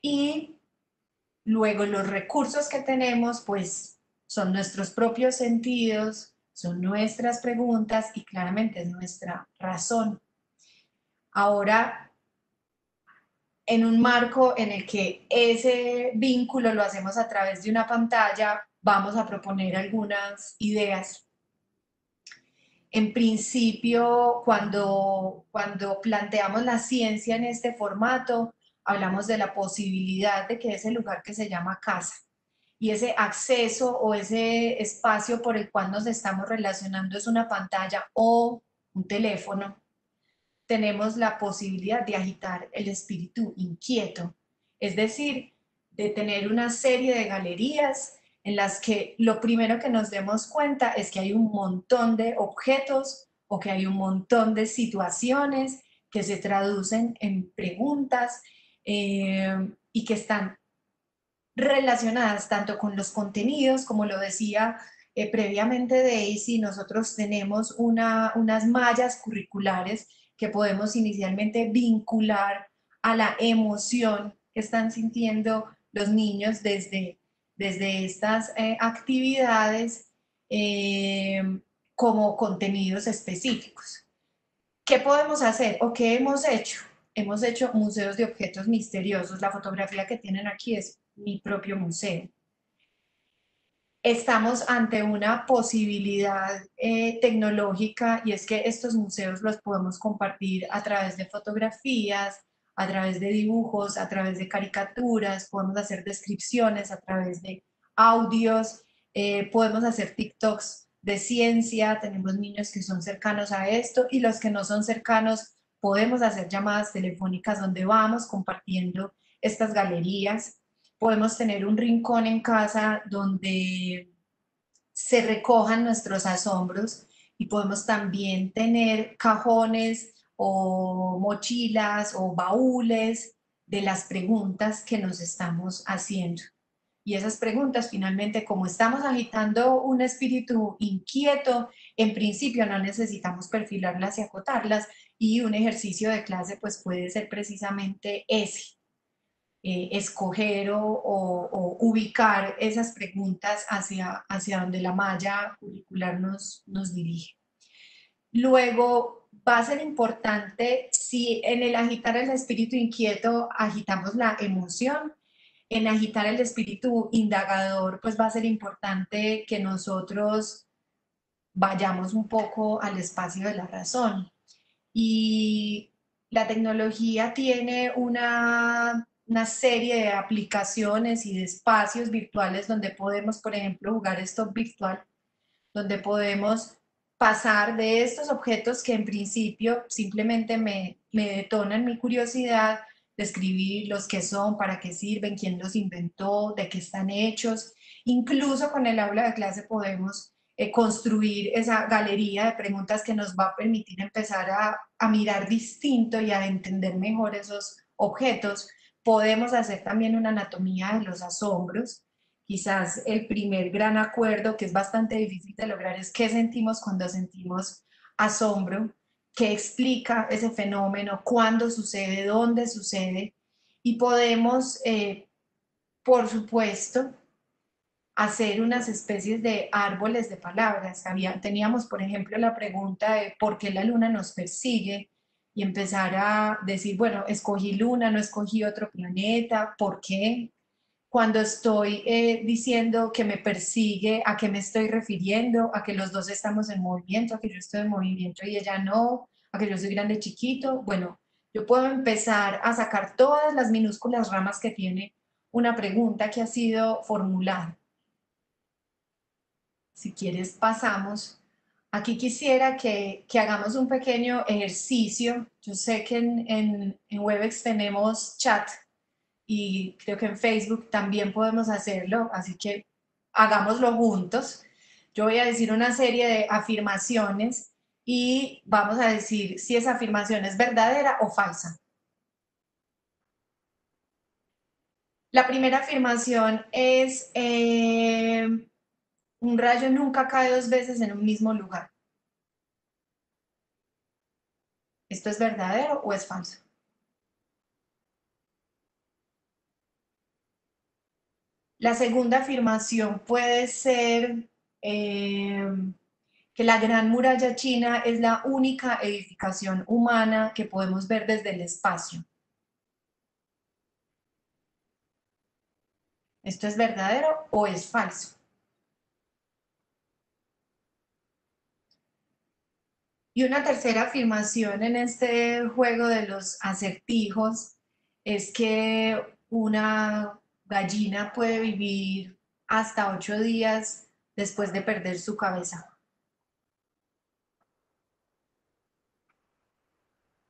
Y luego los recursos que tenemos, pues son nuestros propios sentidos, son nuestras preguntas y claramente es nuestra razón. Ahora, en un marco en el que ese vínculo lo hacemos a través de una pantalla, vamos a proponer algunas ideas en principio, cuando, cuando planteamos la ciencia en este formato, hablamos de la posibilidad de que ese lugar que se llama casa y ese acceso o ese espacio por el cual nos estamos relacionando es una pantalla o un teléfono, tenemos la posibilidad de agitar el espíritu inquieto, es decir, de tener una serie de galerías en las que lo primero que nos demos cuenta es que hay un montón de objetos o que hay un montón de situaciones que se traducen en preguntas em, y que están relacionadas tanto con los contenidos, como lo decía eh, previamente Daisy, nosotros tenemos una, unas mallas curriculares que podemos inicialmente vincular a la emoción que están sintiendo los niños desde desde estas eh, actividades eh, como contenidos específicos. ¿Qué podemos hacer o qué hemos hecho? Hemos hecho museos de objetos misteriosos. La fotografía que tienen aquí es mi propio museo. Estamos ante una posibilidad eh, tecnológica y es que estos museos los podemos compartir a través de fotografías, a través de dibujos, a través de caricaturas, podemos hacer descripciones a través de audios, eh, podemos hacer TikToks de ciencia, tenemos niños que son cercanos a esto y los que no son cercanos podemos hacer llamadas telefónicas donde vamos compartiendo estas galerías, podemos tener un rincón en casa donde se recojan nuestros asombros y podemos también tener cajones o mochilas o baúles de las preguntas que nos estamos haciendo. Y esas preguntas finalmente, como estamos agitando un espíritu inquieto, en principio no necesitamos perfilarlas y acotarlas y un ejercicio de clase pues puede ser precisamente ese. Eh, escoger o, ubicar esas preguntas hacia, hacia donde la malla curricular nos, nos dirige. Luego, va a ser importante si en el agitar el espíritu inquieto agitamos la emoción, en agitar el espíritu indagador, pues va a ser importante que nosotros vayamos un poco al espacio de la razón. Y la tecnología tiene una, una serie de aplicaciones y de espacios virtuales donde podemos, por ejemplo, jugar esto virtual, donde podemos pasar de estos objetos que en principio simplemente me, detonan mi curiosidad, describir los que son, para qué sirven, quién los inventó, de qué están hechos. Incluso con el aula de clase podemos eh, construir esa galería de preguntas que nos va a permitir empezar a mirar distinto y a entender mejor esos objetos. Podemos hacer también una anatomía de los asombros, quizás el primer gran acuerdo que es bastante difícil de lograr es qué sentimos cuando sentimos asombro, qué explica ese fenómeno, cuándo sucede, dónde sucede. Y podemos, eh, por supuesto, hacer unas especies de árboles de palabras. teníamos, por ejemplo, la pregunta de por qué la luna nos persigue y empezar a decir, bueno, escogí luna, no escogí otro planeta, ¿por qué? cuando estoy eh, diciendo que me persigue, a qué me estoy refiriendo, a que los dos estamos en movimiento, a que yo estoy en movimiento y ella no, a que yo soy grande chiquito. Bueno, yo puedo empezar a sacar todas las minúsculas ramas que tiene una pregunta que ha sido formulada. Si quieres, pasamos. Aquí quisiera que, que hagamos un pequeño ejercicio. Yo sé que en, en, en WebEx tenemos chat y creo que en Facebook también podemos hacerlo, así que hagámoslo juntos. Yo voy a decir una serie de afirmaciones y vamos a decir si esa afirmación es verdadera o falsa. La primera afirmación es, eh, un rayo nunca cae dos veces en un mismo lugar. ¿Esto es verdadero o es falso? La segunda afirmación puede ser eh, que la Gran Muralla China es la única edificación humana que podemos ver desde el espacio. ¿Esto es verdadero o es falso? Y una tercera afirmación en este juego de los acertijos es que una gallina puede vivir hasta ocho días después de perder su cabeza.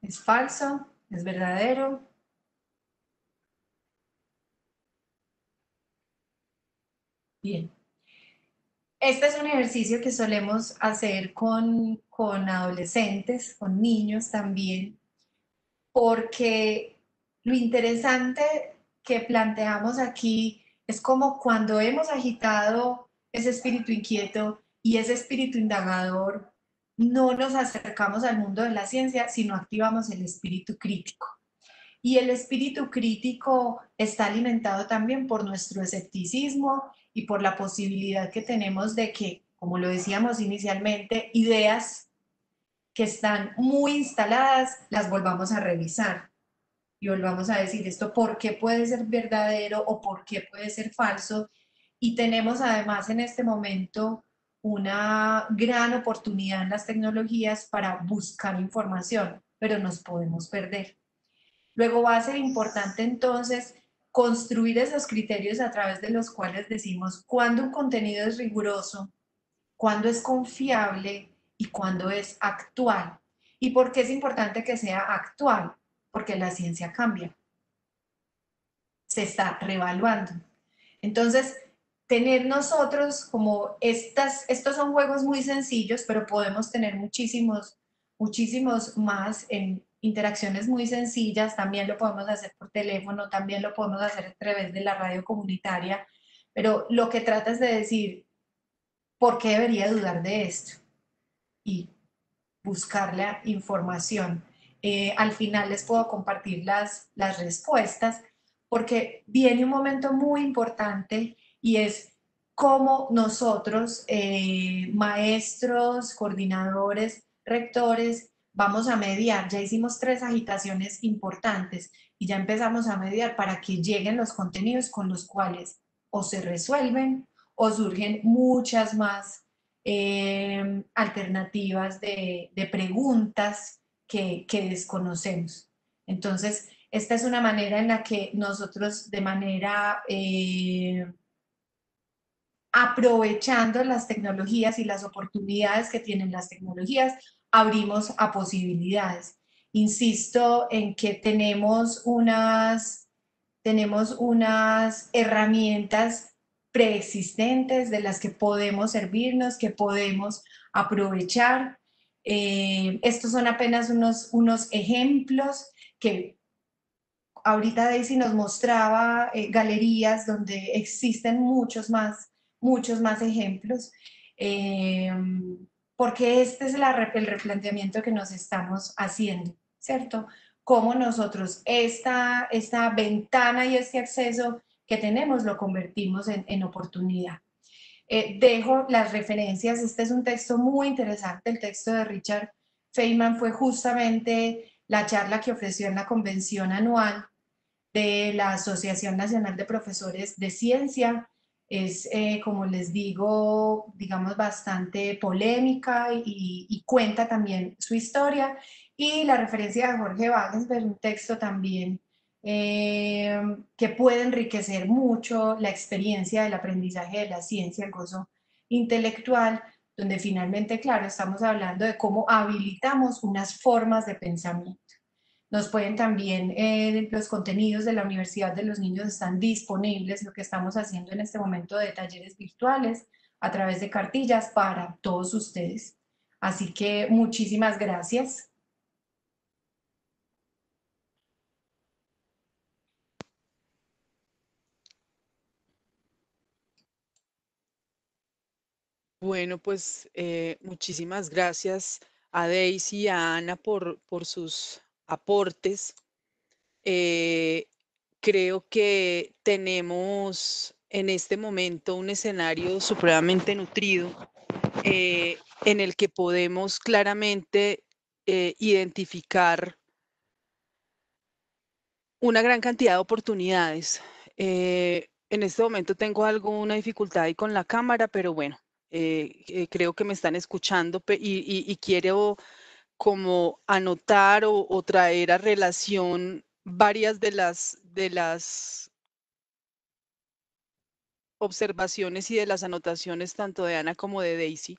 ¿Es falso? ¿Es verdadero? Bien. Este es un ejercicio que solemos hacer con, adolescentes, con niños también, porque lo interesante que planteamos aquí es como cuando hemos agitado ese espíritu inquieto y ese espíritu indagador, no nos acercamos al mundo de la ciencia, sino activamos el espíritu crítico. Y el espíritu crítico está alimentado también por nuestro escepticismo y por la posibilidad que tenemos de que, como lo decíamos inicialmente, ideas que están muy instaladas las volvamos a revisar y volvamos a decir esto, por qué puede ser verdadero o por qué puede ser falso. Y tenemos además en este momento una gran oportunidad en las tecnologías para buscar información, pero nos podemos perder. Luego va a ser importante entonces construir esos criterios a través de los cuales decimos cuándo un contenido es riguroso, cuándo es confiable y cuándo es actual. ¿Y por qué es importante que sea actual? porque la ciencia cambia, se está revaluando. Entonces, tener nosotros como estas, estos son juegos muy sencillos, pero podemos tener muchísimos, muchísimos más en interacciones muy sencillas, también lo podemos hacer por teléfono, también lo podemos hacer a través de la radio comunitaria, pero lo que trata es de decir, ¿por qué debería dudar de esto? Y buscar la información eh, al final les puedo compartir las, las respuestas porque viene un momento muy importante y es cómo nosotros, eh, maestros, coordinadores, rectores, vamos a mediar. Ya hicimos tres agitaciones importantes y ya empezamos a mediar para que lleguen los contenidos con los cuales o se resuelven o surgen muchas más eh, alternativas de, de preguntas que, desconocemos. Entonces, esta es una manera en la que nosotros de manera eh, aprovechando las tecnologías y las oportunidades que tienen las tecnologías, abrimos a posibilidades. Insisto en que tenemos unas, tenemos unas herramientas preexistentes de las que podemos servirnos, que podemos aprovechar eh, estos son apenas unos, unos ejemplos que ahorita Daisy nos mostraba eh, galerías donde existen muchos más, muchos más ejemplos, eh, porque este es el replanteamiento que nos estamos haciendo, ¿cierto? Cómo nosotros esta, esta ventana y este acceso que tenemos lo convertimos en, en oportunidad. Eh, dejo las referencias, este es un texto muy interesante, el texto de Richard Feynman fue justamente la charla que ofreció en la convención anual de la Asociación Nacional de Profesores de Ciencia. Es, eh, como les digo, digamos, bastante polémica y, cuenta también su historia. Y la referencia de Jorge es pues, un texto también Em, que puede enriquecer mucho la experiencia del aprendizaje de la ciencia, el gozo intelectual, donde finalmente, claro, estamos hablando de cómo habilitamos unas formas de pensamiento. Nos pueden también, eh, los contenidos de la Universidad de los Niños están disponibles, lo que estamos haciendo en este momento de talleres virtuales a través de cartillas para todos ustedes. Así que muchísimas gracias. Bueno, pues eh, muchísimas gracias a Daisy y a Ana por, por sus aportes. Eh, creo que tenemos en este momento un escenario supremamente nutrido eh, en el que podemos claramente identificar una gran cantidad de oportunidades. en este momento tengo alguna dificultad ahí con la cámara, pero bueno, eh, eh, creo que me están escuchando y, quiero como anotar o, traer a relación varias de las, de las observaciones y de las anotaciones tanto de Ana como de Daisy.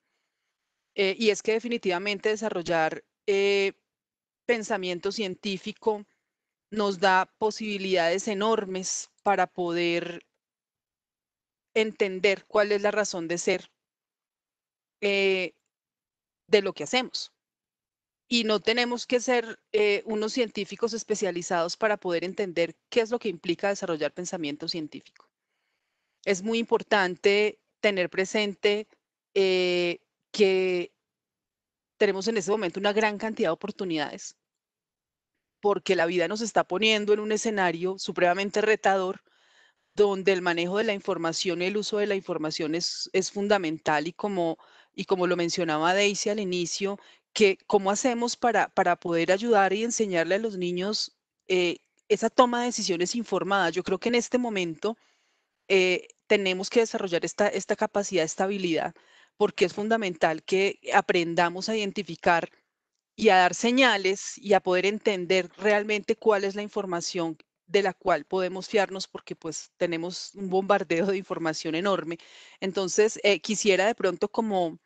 Eh, y es que definitivamente desarrollar pensamiento científico nos da posibilidades enormes para poder entender cuál es la razón de ser eh, de lo que hacemos. Y no tenemos que ser eh, unos científicos especializados para poder entender qué es lo que implica desarrollar pensamiento científico. Es muy importante tener presente eh, que tenemos en este momento una gran cantidad de oportunidades, porque la vida nos está poniendo en un escenario supremamente retador, donde el manejo de la información y el uso de la información es, es fundamental y como y como lo mencionaba Daisy al inicio, que cómo hacemos para, para poder ayudar y enseñarle a los niños eh, esa toma de decisiones informada. Yo creo que en este momento eh, tenemos que desarrollar esta, esta capacidad de estabilidad porque es fundamental que aprendamos a identificar y a dar señales y a poder entender realmente cuál es la información de la cual podemos fiarnos porque pues tenemos un bombardeo de información enorme. Entonces, eh, quisiera de pronto como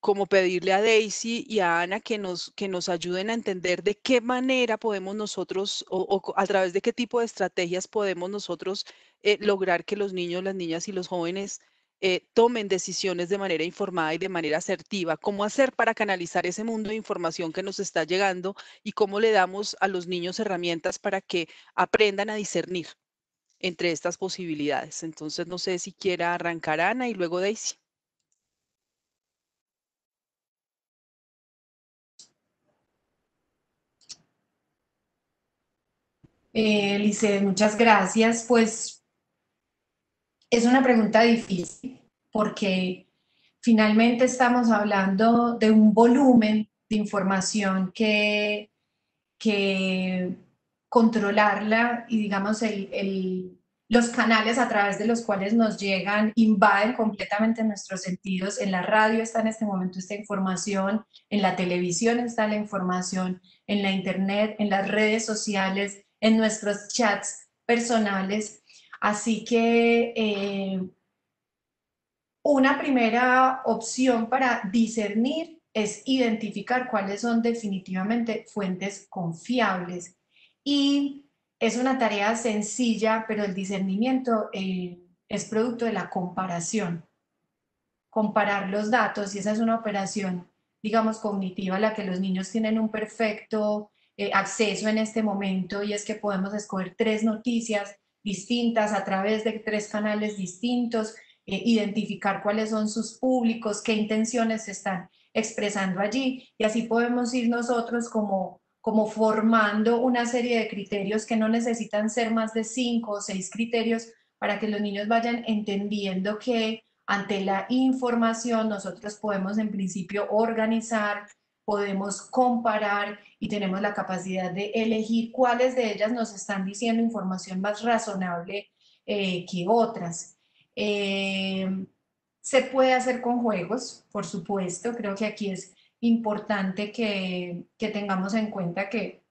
como pedirle a Daisy y a Ana que nos, que nos ayuden a entender de qué manera podemos nosotros o, a través de qué tipo de estrategias podemos nosotros eh, lograr que los niños, las niñas y los jóvenes eh, tomen decisiones de manera informada y de manera asertiva. ¿Cómo hacer para canalizar ese mundo de información que nos está llegando y cómo le damos a los niños herramientas para que aprendan a discernir entre estas posibilidades? Entonces, no sé si quiera arrancar Ana y luego Daisy. Eh, Lice, muchas gracias. Pues es una pregunta difícil porque finalmente estamos hablando de un volumen de información que, que controlarla y digamos el, el, los canales a través de los cuales nos llegan invaden completamente nuestros sentidos. En la radio está en este momento esta información, en la televisión está la información, en la internet, en las redes sociales en nuestros chats personales. Así que eh, una primera opción para discernir es identificar cuáles son definitivamente fuentes confiables. Y es una tarea sencilla, pero el discernimiento eh, es producto de la comparación. Comparar los datos, y esa es una operación, digamos, cognitiva, la que los niños tienen un perfecto eh, acceso en este momento y es que podemos escoger tres noticias distintas a través de tres canales distintos, eh, identificar cuáles son sus públicos, qué intenciones se están expresando allí y así podemos ir nosotros como, como formando una serie de criterios que no necesitan ser más de cinco o seis criterios para que los niños vayan entendiendo que ante la información nosotros podemos en principio organizar, podemos comparar y tenemos la capacidad de elegir cuáles de ellas nos están diciendo información más razonable eh, que otras. Eh, se puede hacer con juegos, por supuesto, creo que aquí es importante que, que tengamos en cuenta que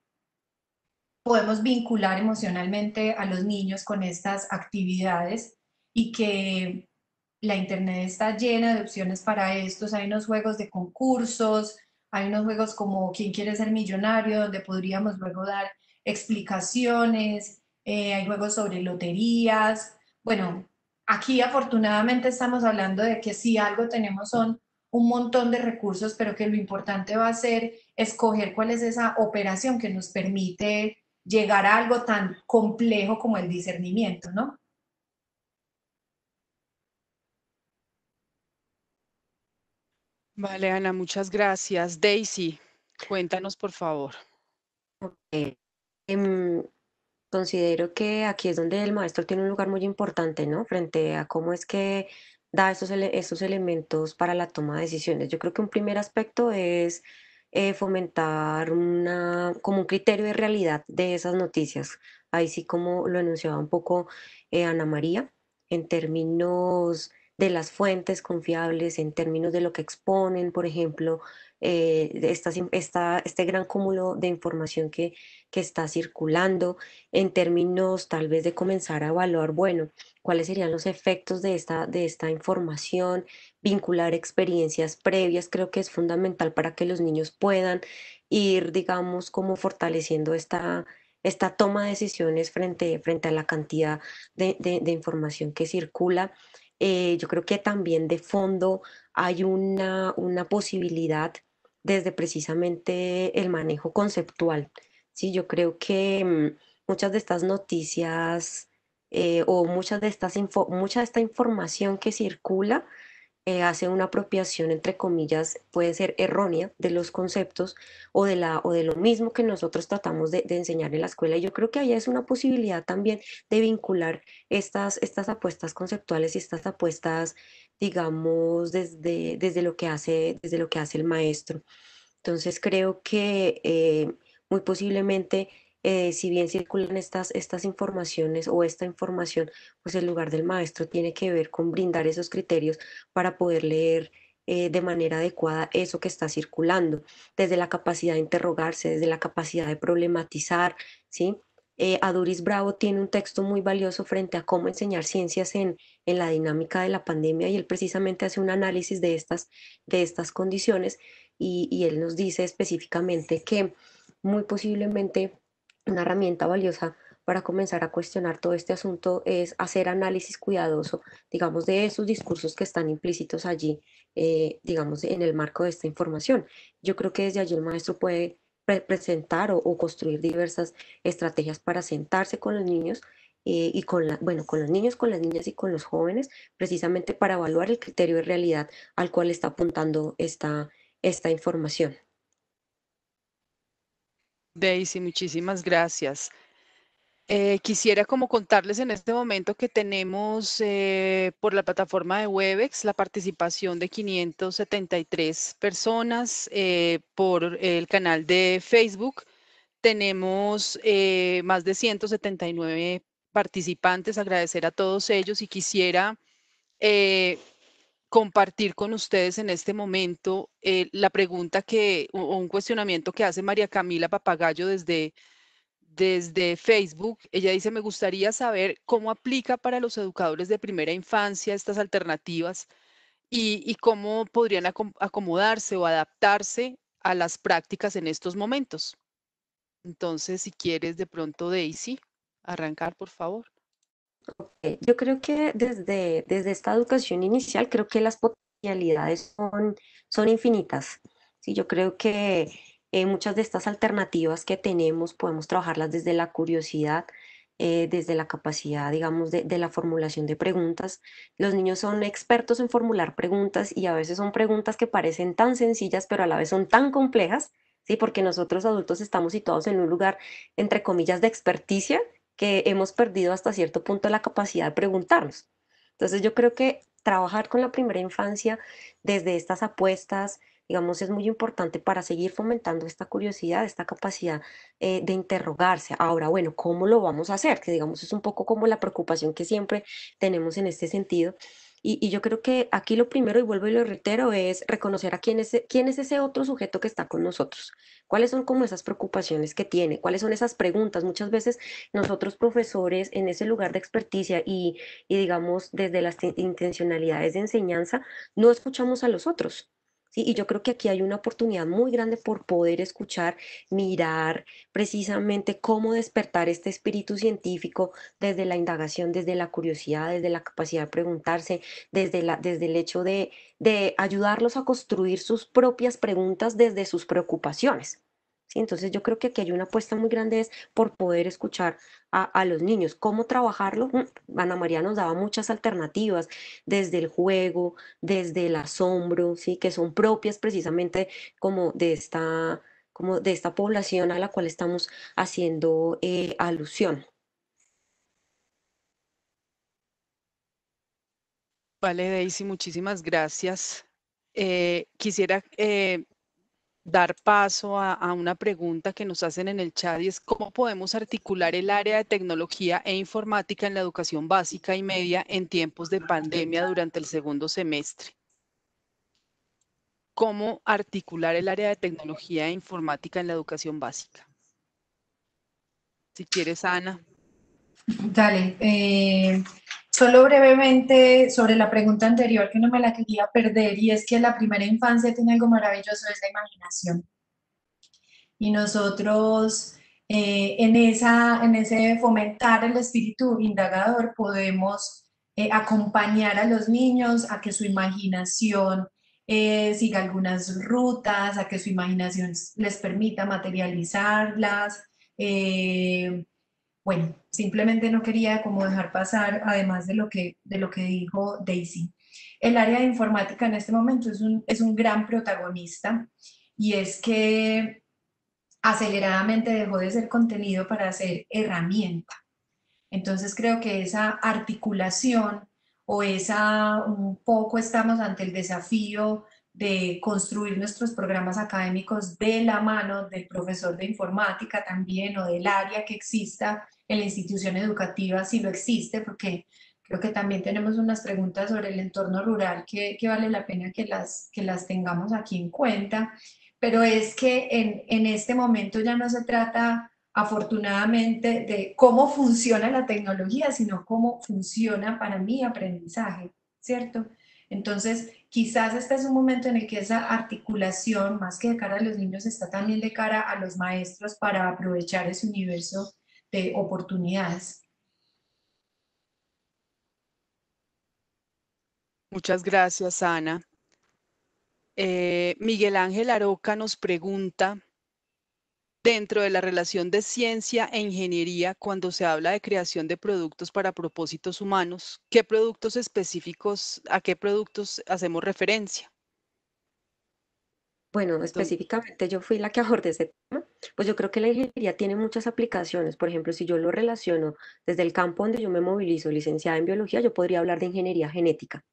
podemos vincular emocionalmente a los niños con estas actividades y que la internet está llena de opciones para estos. Hay unos juegos de concursos, hay unos juegos como ¿Quién quiere ser millonario? donde podríamos luego dar explicaciones, eh, hay juegos sobre loterías. Bueno, aquí afortunadamente estamos hablando de que si algo tenemos son un montón de recursos, pero que lo importante va a ser escoger cuál es esa operación que nos permite llegar a algo tan complejo como el discernimiento, ¿no? Vale, Ana, muchas gracias. Daisy, cuéntanos, por favor. Em, considero que aquí es donde el maestro tiene un lugar muy importante, ¿no? Frente a cómo es que da esos elementos para la toma de decisiones. Yo creo que un primer aspecto es eh, fomentar una, como un criterio de realidad de esas noticias. Ahí sí, como lo anunciaba un poco eh, Ana María, en términos de las fuentes confiables en términos de lo que exponen, por ejemplo, eh, este gran cúmulo de información que, está circulando, en términos tal vez de comenzar a evaluar, bueno, cuáles serían los efectos de esta, de esta información, vincular experiencias previas, creo que es fundamental para que los niños puedan ir, digamos, como fortaleciendo esta, esta toma de decisiones frente, frente a la cantidad de, de información que circula. Eh, yo creo que también de fondo hay una, posibilidad desde precisamente el manejo conceptual. Sí, yo creo que mm, muchas de estas noticias eh, o muchas de estas mucha de esta información que circula eh, hace una apropiación, entre comillas, puede ser errónea de los conceptos o de, la, o de lo mismo que nosotros tratamos de, enseñar en la escuela. Y yo creo que ahí es una posibilidad también de vincular estas, estas apuestas conceptuales y estas apuestas, digamos, desde, desde, lo, que hace, desde lo que hace el maestro. Entonces creo que eh, muy posiblemente eh, si bien circulan estas, estas informaciones o esta información, pues el lugar del maestro tiene que ver con brindar esos criterios para poder leer eh, de manera adecuada eso que está circulando, desde la capacidad de interrogarse, desde la capacidad de problematizar, ¿sí? Eh, Aduris Bravo tiene un texto muy valioso frente a cómo enseñar ciencias en, en la dinámica de la pandemia y él precisamente hace un análisis de estas, de estas condiciones y, y él nos dice específicamente que muy posiblemente una herramienta valiosa para comenzar a cuestionar todo este asunto es hacer análisis cuidadoso, digamos, de esos discursos que están implícitos allí, eh, digamos, en el marco de esta información. Yo creo que desde allí el maestro puede presentar o, construir diversas estrategias para sentarse con los niños eh, y con, la, bueno, con los niños, con las niñas y con los jóvenes, precisamente para evaluar el criterio de realidad al cual está apuntando esta información. Daisy, muchísimas gracias. Eh, quisiera como contarles en este momento que tenemos eh, por la plataforma de Webex la participación de 573 personas eh, por el canal de Facebook. Tenemos más de 179 participantes. Agradecer a todos ellos y quisiera compartir con ustedes en este momento eh, la pregunta que, o un cuestionamiento que hace María Camila Papagayo desde, desde Facebook. Ella dice, me gustaría saber cómo aplica para los educadores de primera infancia estas alternativas y, cómo podrían acomodarse o adaptarse a las prácticas en estos momentos. Entonces, si quieres de pronto, Daisy, arrancar, por favor. Yo creo que desde, desde esta educación inicial, creo que las potencialidades son, son infinitas. Sí, yo creo que eh, muchas de estas alternativas que tenemos podemos trabajarlas desde la curiosidad, eh, desde la capacidad, digamos, de, de, la formulación de preguntas. Los niños son expertos en formular preguntas y a veces son preguntas que parecen tan sencillas, pero a la vez son tan complejas, ¿sí? Porque nosotros adultos estamos situados en un lugar, entre comillas, de experticia que hemos perdido hasta cierto punto la capacidad de preguntarnos. Entonces yo creo que trabajar con la primera infancia desde estas apuestas, digamos, es muy importante para seguir fomentando esta curiosidad, esta capacidad eh, de interrogarse. Ahora, bueno, ¿cómo lo vamos a hacer? Que digamos es un poco como la preocupación que siempre tenemos en este sentido. Y, yo creo que aquí lo primero, y vuelvo y lo reitero, es reconocer a quién es, e, quién es ese otro sujeto que está con nosotros, cuáles son como esas preocupaciones que tiene, cuáles son esas preguntas. Muchas veces nosotros profesores en ese lugar de experticia y digamos desde las intencionalidades de enseñanza, no escuchamos a los otros. Y yo creo que aquí hay una oportunidad muy grande por poder escuchar, mirar precisamente cómo despertar este espíritu científico desde la indagación, desde la curiosidad, desde la capacidad de preguntarse, desde, el hecho de ayudarlos a construir sus propias preguntas desde sus preocupaciones. Entonces yo creo que aquí hay una apuesta muy grande es por poder escuchar a, los niños. ¿Cómo trabajarlo? Mm, Ana María nos daba muchas alternativas, desde el juego, desde el asombro, ¿sí? que son propias precisamente como de esta, como de esta población a la cual estamos haciendo eh, alusión. Vale, Daisy, muchísimas gracias. Eh, quisiera eh, dar paso a, una pregunta que nos hacen en el chat y es cómo podemos articular el área de tecnología e informática en la educación básica y media en tiempos de pandemia durante el segundo semestre. ¿Cómo articular el área de tecnología e informática en la educación básica? Si quieres, Ana. Dale. Eh, Solo brevemente sobre la pregunta anterior que no me la quería perder y es que la primera infancia tiene algo maravilloso, es la imaginación. Y nosotros eh, en, esa, en ese fomentar el espíritu indagador podemos eh, acompañar a los niños a que su imaginación eh, siga algunas rutas, a que su imaginación les permita materializarlas. Bueno, simplemente no quería como dejar pasar, además de lo que, de lo que dijo Daisy. El área de informática en este momento es un, es un gran protagonista y es que aceleradamente dejó de ser contenido para ser herramienta. Entonces creo que esa articulación o esa, un poco estamos ante el desafío de construir nuestros programas académicos de la mano del profesor de informática también o del área que exista en la institución educativa, si lo existe, porque creo que también tenemos unas preguntas sobre el entorno rural que, vale la pena que las, que las tengamos aquí en cuenta, pero es que en, en este momento ya no se trata afortunadamente de cómo funciona la tecnología, sino cómo funciona para mi aprendizaje, ¿cierto? Entonces, quizás este es un momento en el que esa articulación, más que de cara a los niños, está también de cara a los maestros para aprovechar ese universo de oportunidades. Muchas gracias, Ana. Eh, Miguel Ángel Aroca nos pregunta, dentro de la relación de ciencia e ingeniería cuando se habla de creación de productos para propósitos humanos? ¿Qué productos específicos, a qué productos hacemos referencia? Bueno, específicamente yo fui la que abordé ese tema. Pues yo creo que la ingeniería tiene muchas aplicaciones. Por ejemplo, si yo lo relaciono desde el campo donde yo me movilizo, licenciada en biología, yo podría hablar de ingeniería genética.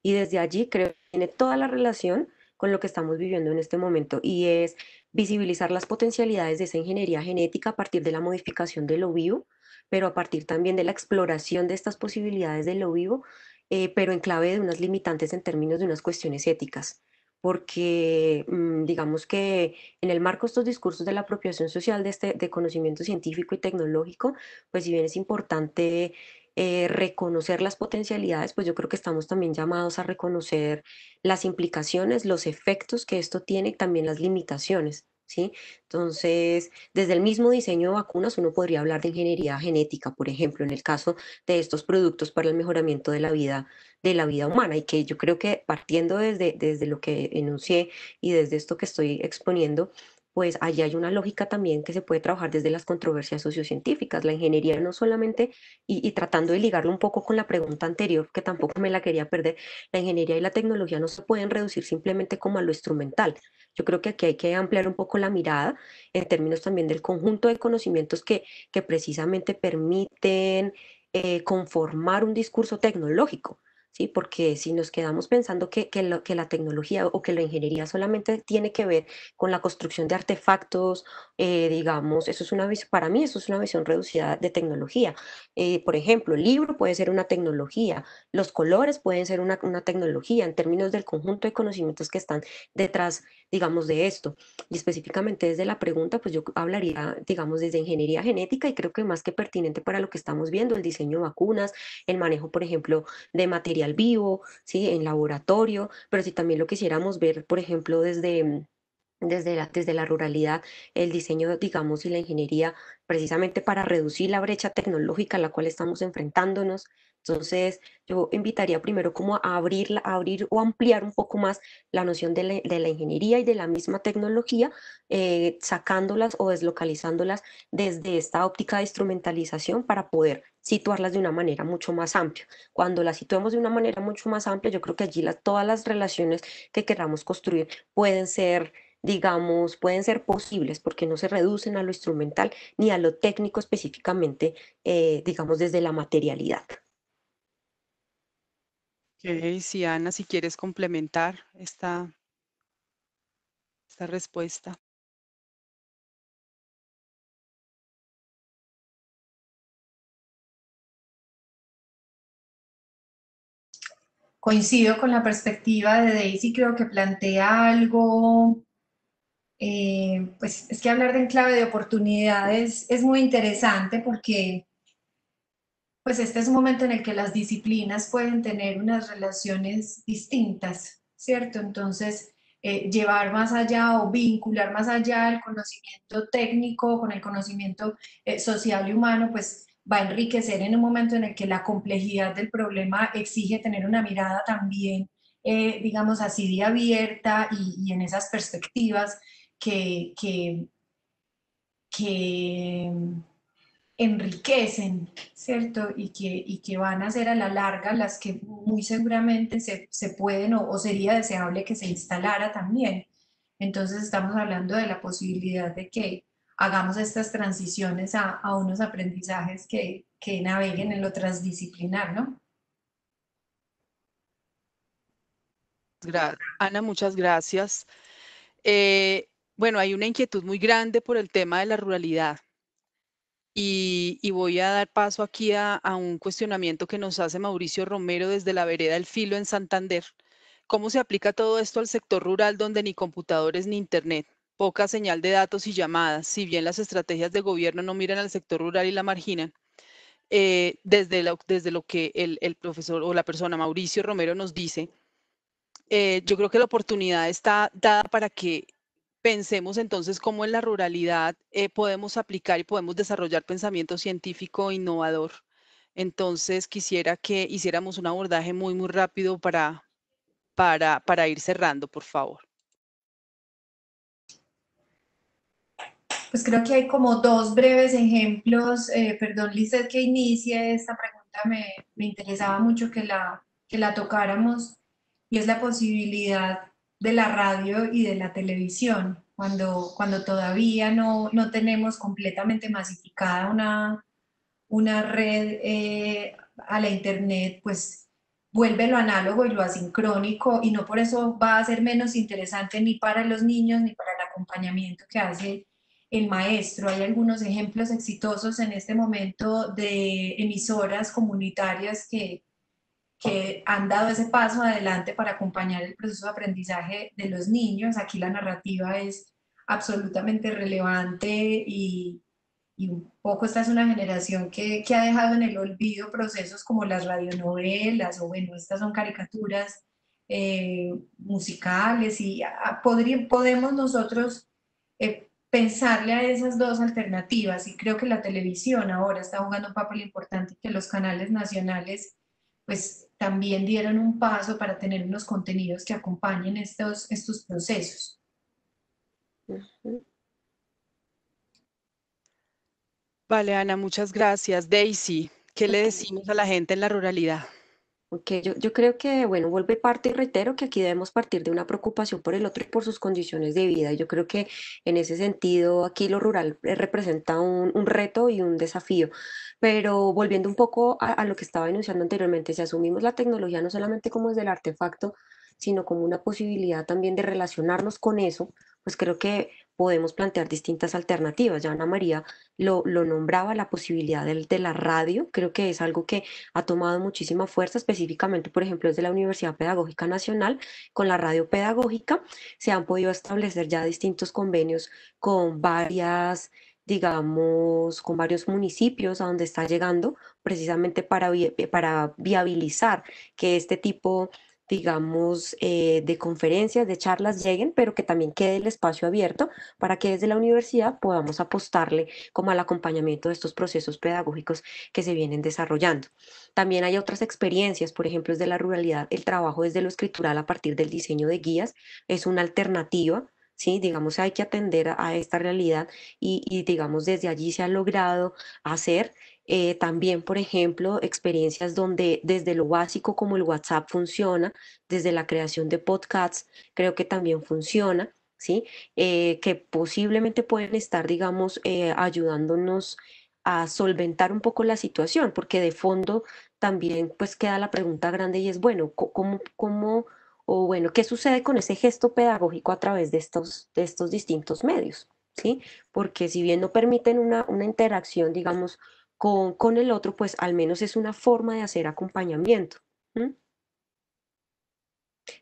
Y desde allí creo que tiene toda la relación con lo que estamos viviendo en este momento y es visibilizar las potencialidades de esa ingeniería genética a partir de la modificación de lo vivo, pero a partir también de la exploración de estas posibilidades de lo vivo, eh, pero en clave de unas limitantes en términos de unas cuestiones éticas porque mm, digamos que en el marco de estos discursos de la apropiación social de, este, de conocimiento científico y tecnológico, pues si bien es importante eh, reconocer las potencialidades, pues yo creo que estamos también llamados a reconocer las implicaciones, los efectos que esto tiene y también las limitaciones. ¿Sí? Entonces, desde el mismo diseño de vacunas uno podría hablar de ingeniería genética, por ejemplo, en el caso de estos productos para el mejoramiento de la vida, de la vida humana, y que yo creo que partiendo desde, desde lo que enuncié y desde esto que estoy exponiendo, pues allí hay una lógica también que se puede trabajar desde las controversias sociocientíficas. La ingeniería no solamente, y, tratando de ligarlo un poco con la pregunta anterior, que tampoco me la quería perder, la ingeniería y la tecnología no se pueden reducir simplemente como a lo instrumental. Yo creo que aquí hay que ampliar un poco la mirada en términos también del conjunto de conocimientos que, precisamente permiten eh, conformar un discurso tecnológico ¿sí? porque si nos quedamos pensando que, la tecnología o que la ingeniería solamente tiene que ver con la construcción de artefactos, eh, digamos, eso es una para mí eso es una visión reducida de tecnología. Eh, por ejemplo, el libro puede ser una tecnología, los colores pueden ser una, una tecnología en términos del conjunto de conocimientos que están detrás digamos, de esto. Y específicamente desde la pregunta, pues yo hablaría, digamos, desde ingeniería genética y creo que más que pertinente para lo que estamos viendo, el diseño de vacunas, el manejo, por ejemplo, de material vivo, ¿sí? En laboratorio, pero si también lo quisiéramos ver, por ejemplo, desde mm, desde desde la ruralidad, el diseño, digamos, y la ingeniería, precisamente para reducir la brecha tecnológica a la cual estamos enfrentándonos, entonces, yo invitaría primero como a abrir, a abrir o ampliar un poco más la noción de la, ingeniería y de la misma tecnología, eh, sacándolas o deslocalizándolas desde esta óptica de instrumentalización para poder situarlas de una manera mucho más amplia. Cuando las situamos de una manera mucho más amplia, yo creo que allí las, todas las relaciones que queramos construir pueden ser digamos, pueden ser posibles porque no se reducen a lo instrumental ni a lo técnico específicamente, eh, digamos, desde la materialidad. Okay, si Ana, si quieres complementar esta, esta respuesta. Coincido con la perspectiva de Daisy, creo que plantea algo, eh, pues es que hablar de enclave de oportunidades es muy interesante porque pues este es un momento en el que las disciplinas pueden tener unas relaciones distintas, ¿cierto? Entonces, eh, llevar más allá o vincular más allá el conocimiento técnico con el conocimiento eh, social y humano, pues va a enriquecer en un momento en el que la complejidad del problema exige tener una mirada también, eh, digamos así, de abierta y, en esas perspectivas que, que enriquecen, ¿cierto? Y que, que van a ser a la larga las que muy seguramente se, pueden o, sería deseable que se instalara también. Entonces estamos hablando de la posibilidad de que hagamos estas transiciones a, unos aprendizajes que, naveguen en lo transdisciplinar, ¿no? Ana, muchas gracias. Eh, bueno, hay una inquietud muy grande por el tema de la ruralidad y, voy a dar paso aquí a, un cuestionamiento que nos hace Mauricio Romero desde la vereda El Filo en Santander. ¿Cómo se aplica todo esto al sector rural donde ni computadores ni internet? Poca señal de datos y llamadas, si bien las estrategias de gobierno no miran al sector rural y la marginan. Eh, desde, lo que el, profesor o la persona Mauricio Romero nos dice, eh, yo creo que la oportunidad está dada para que pensemos entonces cómo en la ruralidad eh, podemos aplicar y podemos desarrollar pensamiento científico innovador. Entonces quisiera que hiciéramos un abordaje muy, muy rápido para, para, para ir cerrando, por favor. Pues creo que hay como dos breves ejemplos. Eh, perdón, Lizeth, que inicie esta pregunta. Me, me interesaba mucho que la, que la tocáramos. Y es la posibilidad de la radio y de la televisión, cuando, cuando todavía no, tenemos completamente masificada una, una red eh, a la internet, pues vuelve lo análogo y lo asincrónico y no por eso va a ser menos interesante ni para los niños ni para el acompañamiento que hace el maestro. Hay algunos ejemplos exitosos en este momento de emisoras comunitarias que, que han dado ese paso adelante para acompañar el proceso de aprendizaje de los niños. Aquí la narrativa es absolutamente relevante y, y un poco esta es una generación que, ha dejado en el olvido procesos como las radionovelas o bueno, estas son caricaturas eh, musicales y podemos nosotros eh, pensarle a esas dos alternativas y creo que la televisión ahora está jugando un papel importante que los canales nacionales pues también dieron un paso para tener unos contenidos que acompañen estos, estos procesos. Vale, Ana, muchas gracias. Daisy, ¿qué le decimos a la gente en la ruralidad? Ok, yo, creo que, bueno, vuelve parte y reitero que aquí debemos partir de una preocupación por el otro y por sus condiciones de vida. Yo creo que en ese sentido aquí lo rural eh, representa un reto y un desafío. Pero volviendo un poco a, lo que estaba denunciando anteriormente, si asumimos la tecnología no solamente como es del artefacto, sino como una posibilidad también de relacionarnos con eso, pues creo que podemos plantear distintas alternativas. Ya Ana María lo, nombraba, la posibilidad de la radio, creo que es algo que ha tomado muchísima fuerza, específicamente, por ejemplo, desde la Universidad Pedagógica Nacional, con la radio pedagógica, se han podido establecer ya distintos convenios con varias digamos, con varios municipios a donde está llegando, precisamente para, para viabilizar que este tipo digamos, eh, de conferencias, de charlas lleguen, pero que también quede el espacio abierto para que desde la universidad podamos apostarle como al acompañamiento de estos procesos pedagógicos que se vienen desarrollando. También hay otras experiencias, por ejemplo, de la ruralidad, el trabajo desde lo escritural a partir del diseño de guías es una alternativa ¿sí? Digamos, hay que atender a esta realidad y, digamos, desde allí se ha logrado hacer eh, también, por ejemplo, experiencias donde desde lo básico como el WhatsApp funciona, desde la creación de podcasts, creo que también funciona, ¿sí? Eh, que posiblemente pueden estar, digamos, eh, ayudándonos a solventar un poco la situación, porque de fondo también pues queda la pregunta grande y es, bueno, ¿cómo, cómo o bueno, qué sucede con ese gesto pedagógico a través de estos, de estos distintos medios, Porque si bien no permiten una, una interacción, digamos, con, el otro, pues al menos es una forma de hacer acompañamiento.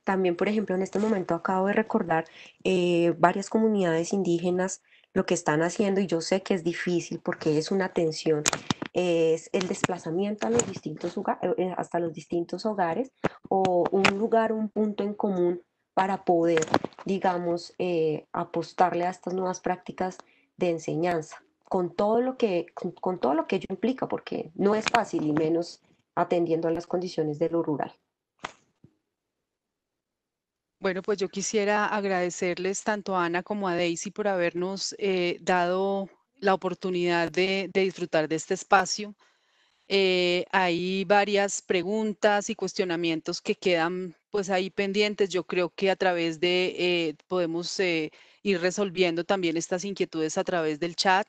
También, por ejemplo, en este momento acabo de recordar eh, varias comunidades indígenas lo que están haciendo y yo sé que es difícil porque es una tensión, es el desplazamiento a los distintos, eh, hasta los distintos hogares o un lugar, un punto en común para poder, digamos, eh, apostarle a estas nuevas prácticas de enseñanza, con todo, lo que, con, todo lo que ello implica, porque no es fácil y menos atendiendo a las condiciones de lo rural. Bueno, pues yo quisiera agradecerles tanto a Ana como a Daisy por habernos eh, dado la oportunidad de disfrutar de este espacio, eh, hay varias preguntas y cuestionamientos que quedan pues ahí pendientes. Yo creo que a través de eh, podemos eh, ir resolviendo también estas inquietudes a través del chat.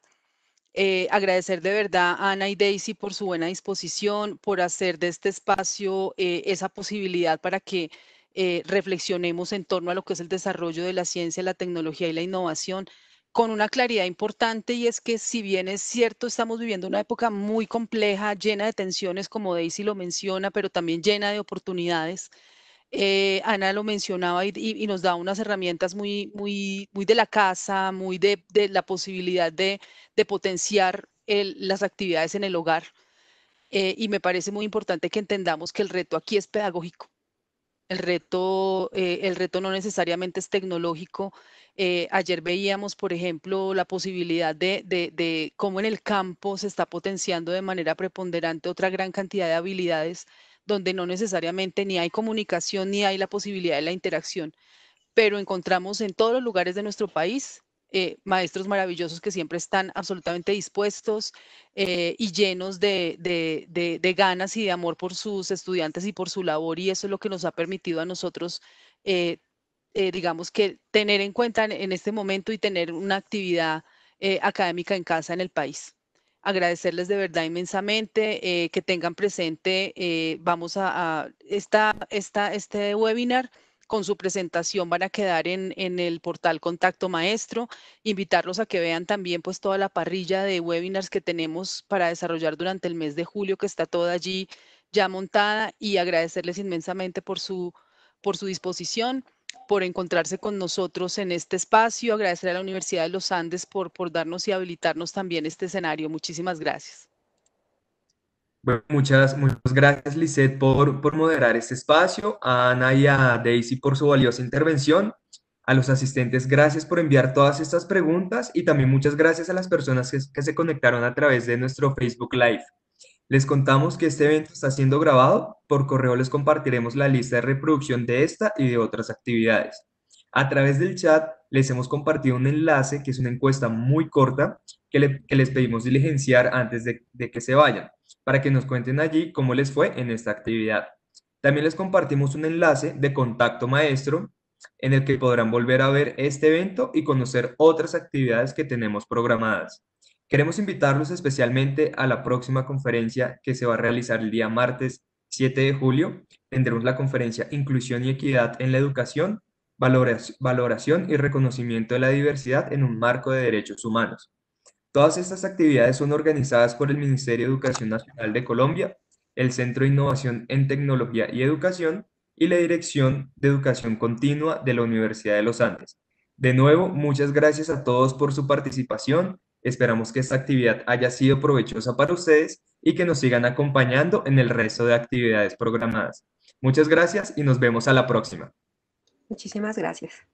agradecer de verdad a Ana y Daisy por su buena disposición, por hacer de este espacio esa posibilidad para que reflexionemos en torno a lo que es el desarrollo de la ciencia, la tecnología y la innovación con una claridad importante y es que si bien es cierto, estamos viviendo una época muy compleja, llena de tensiones, como Daisy lo menciona, pero también llena de oportunidades. Eh, Ana lo mencionaba y, nos da unas herramientas muy, muy, muy de la casa, muy de, la posibilidad de, potenciar las actividades en el hogar. Eh, y me parece muy importante que entendamos que el reto aquí es pedagógico. El reto, eh, el reto no necesariamente es tecnológico. Eh, ayer veíamos, por ejemplo, la posibilidad de cómo en el campo se está potenciando de manera preponderante otra gran cantidad de habilidades donde no necesariamente ni hay comunicación ni hay la posibilidad de la interacción, pero encontramos en todos los lugares de nuestro país eh, maestros maravillosos que siempre están absolutamente dispuestos eh, y llenos de, ganas y de amor por sus estudiantes y por su labor y eso es lo que nos ha permitido a nosotros, eh, digamos que tener en cuenta en, este momento y tener una actividad académica en casa en el país. Agradecerles de verdad inmensamente que tengan presente, vamos a, esta, este webinar con su presentación van a quedar en, el portal Contacto Maestro. Invitarlos a que vean también pues toda la parrilla de webinars que tenemos para desarrollar durante el mes de julio, que está toda allí ya montada y agradecerles inmensamente por su, por su disposición, por encontrarse con nosotros en este espacio, agradecer a la Universidad de los Andes por, por darnos y habilitarnos también este escenario. Muchísimas gracias muchas, muchas gracias, Lisette, por, por moderar este espacio, a Ana y a Daisy por su valiosa intervención, a los asistentes, gracias por enviar todas estas preguntas y también muchas gracias a las personas que, se conectaron a través de nuestro Facebook Live. Les contamos que este evento está siendo grabado, por correo les compartiremos la lista de reproducción de esta y de otras actividades. A través del chat les hemos compartido un enlace que es una encuesta muy corta que, les pedimos diligenciar antes de que se vayan para que nos cuenten allí cómo les fue en esta actividad. También les compartimos un enlace de contacto maestro en el que podrán volver a ver este evento y conocer otras actividades que tenemos programadas. Queremos invitarlos especialmente a la próxima conferencia que se va a realizar el día martes 7 de julio. Tendremos la conferencia Inclusión y Equidad en la Educación, Valoración y Reconocimiento de la Diversidad en un Marco de Derechos Humanos. Todas estas actividades son organizadas por el Ministerio de Educación Nacional de Colombia, el Centro de Innovación en Tecnología y Educación y la Dirección de Educación Continua de la Universidad de los Andes. De nuevo, muchas gracias a todos por su participación. Esperamos que esta actividad haya sido provechosa para ustedes y que nos sigan acompañando en el resto de actividades programadas. Muchas gracias y nos vemos a la próxima. Muchísimas gracias.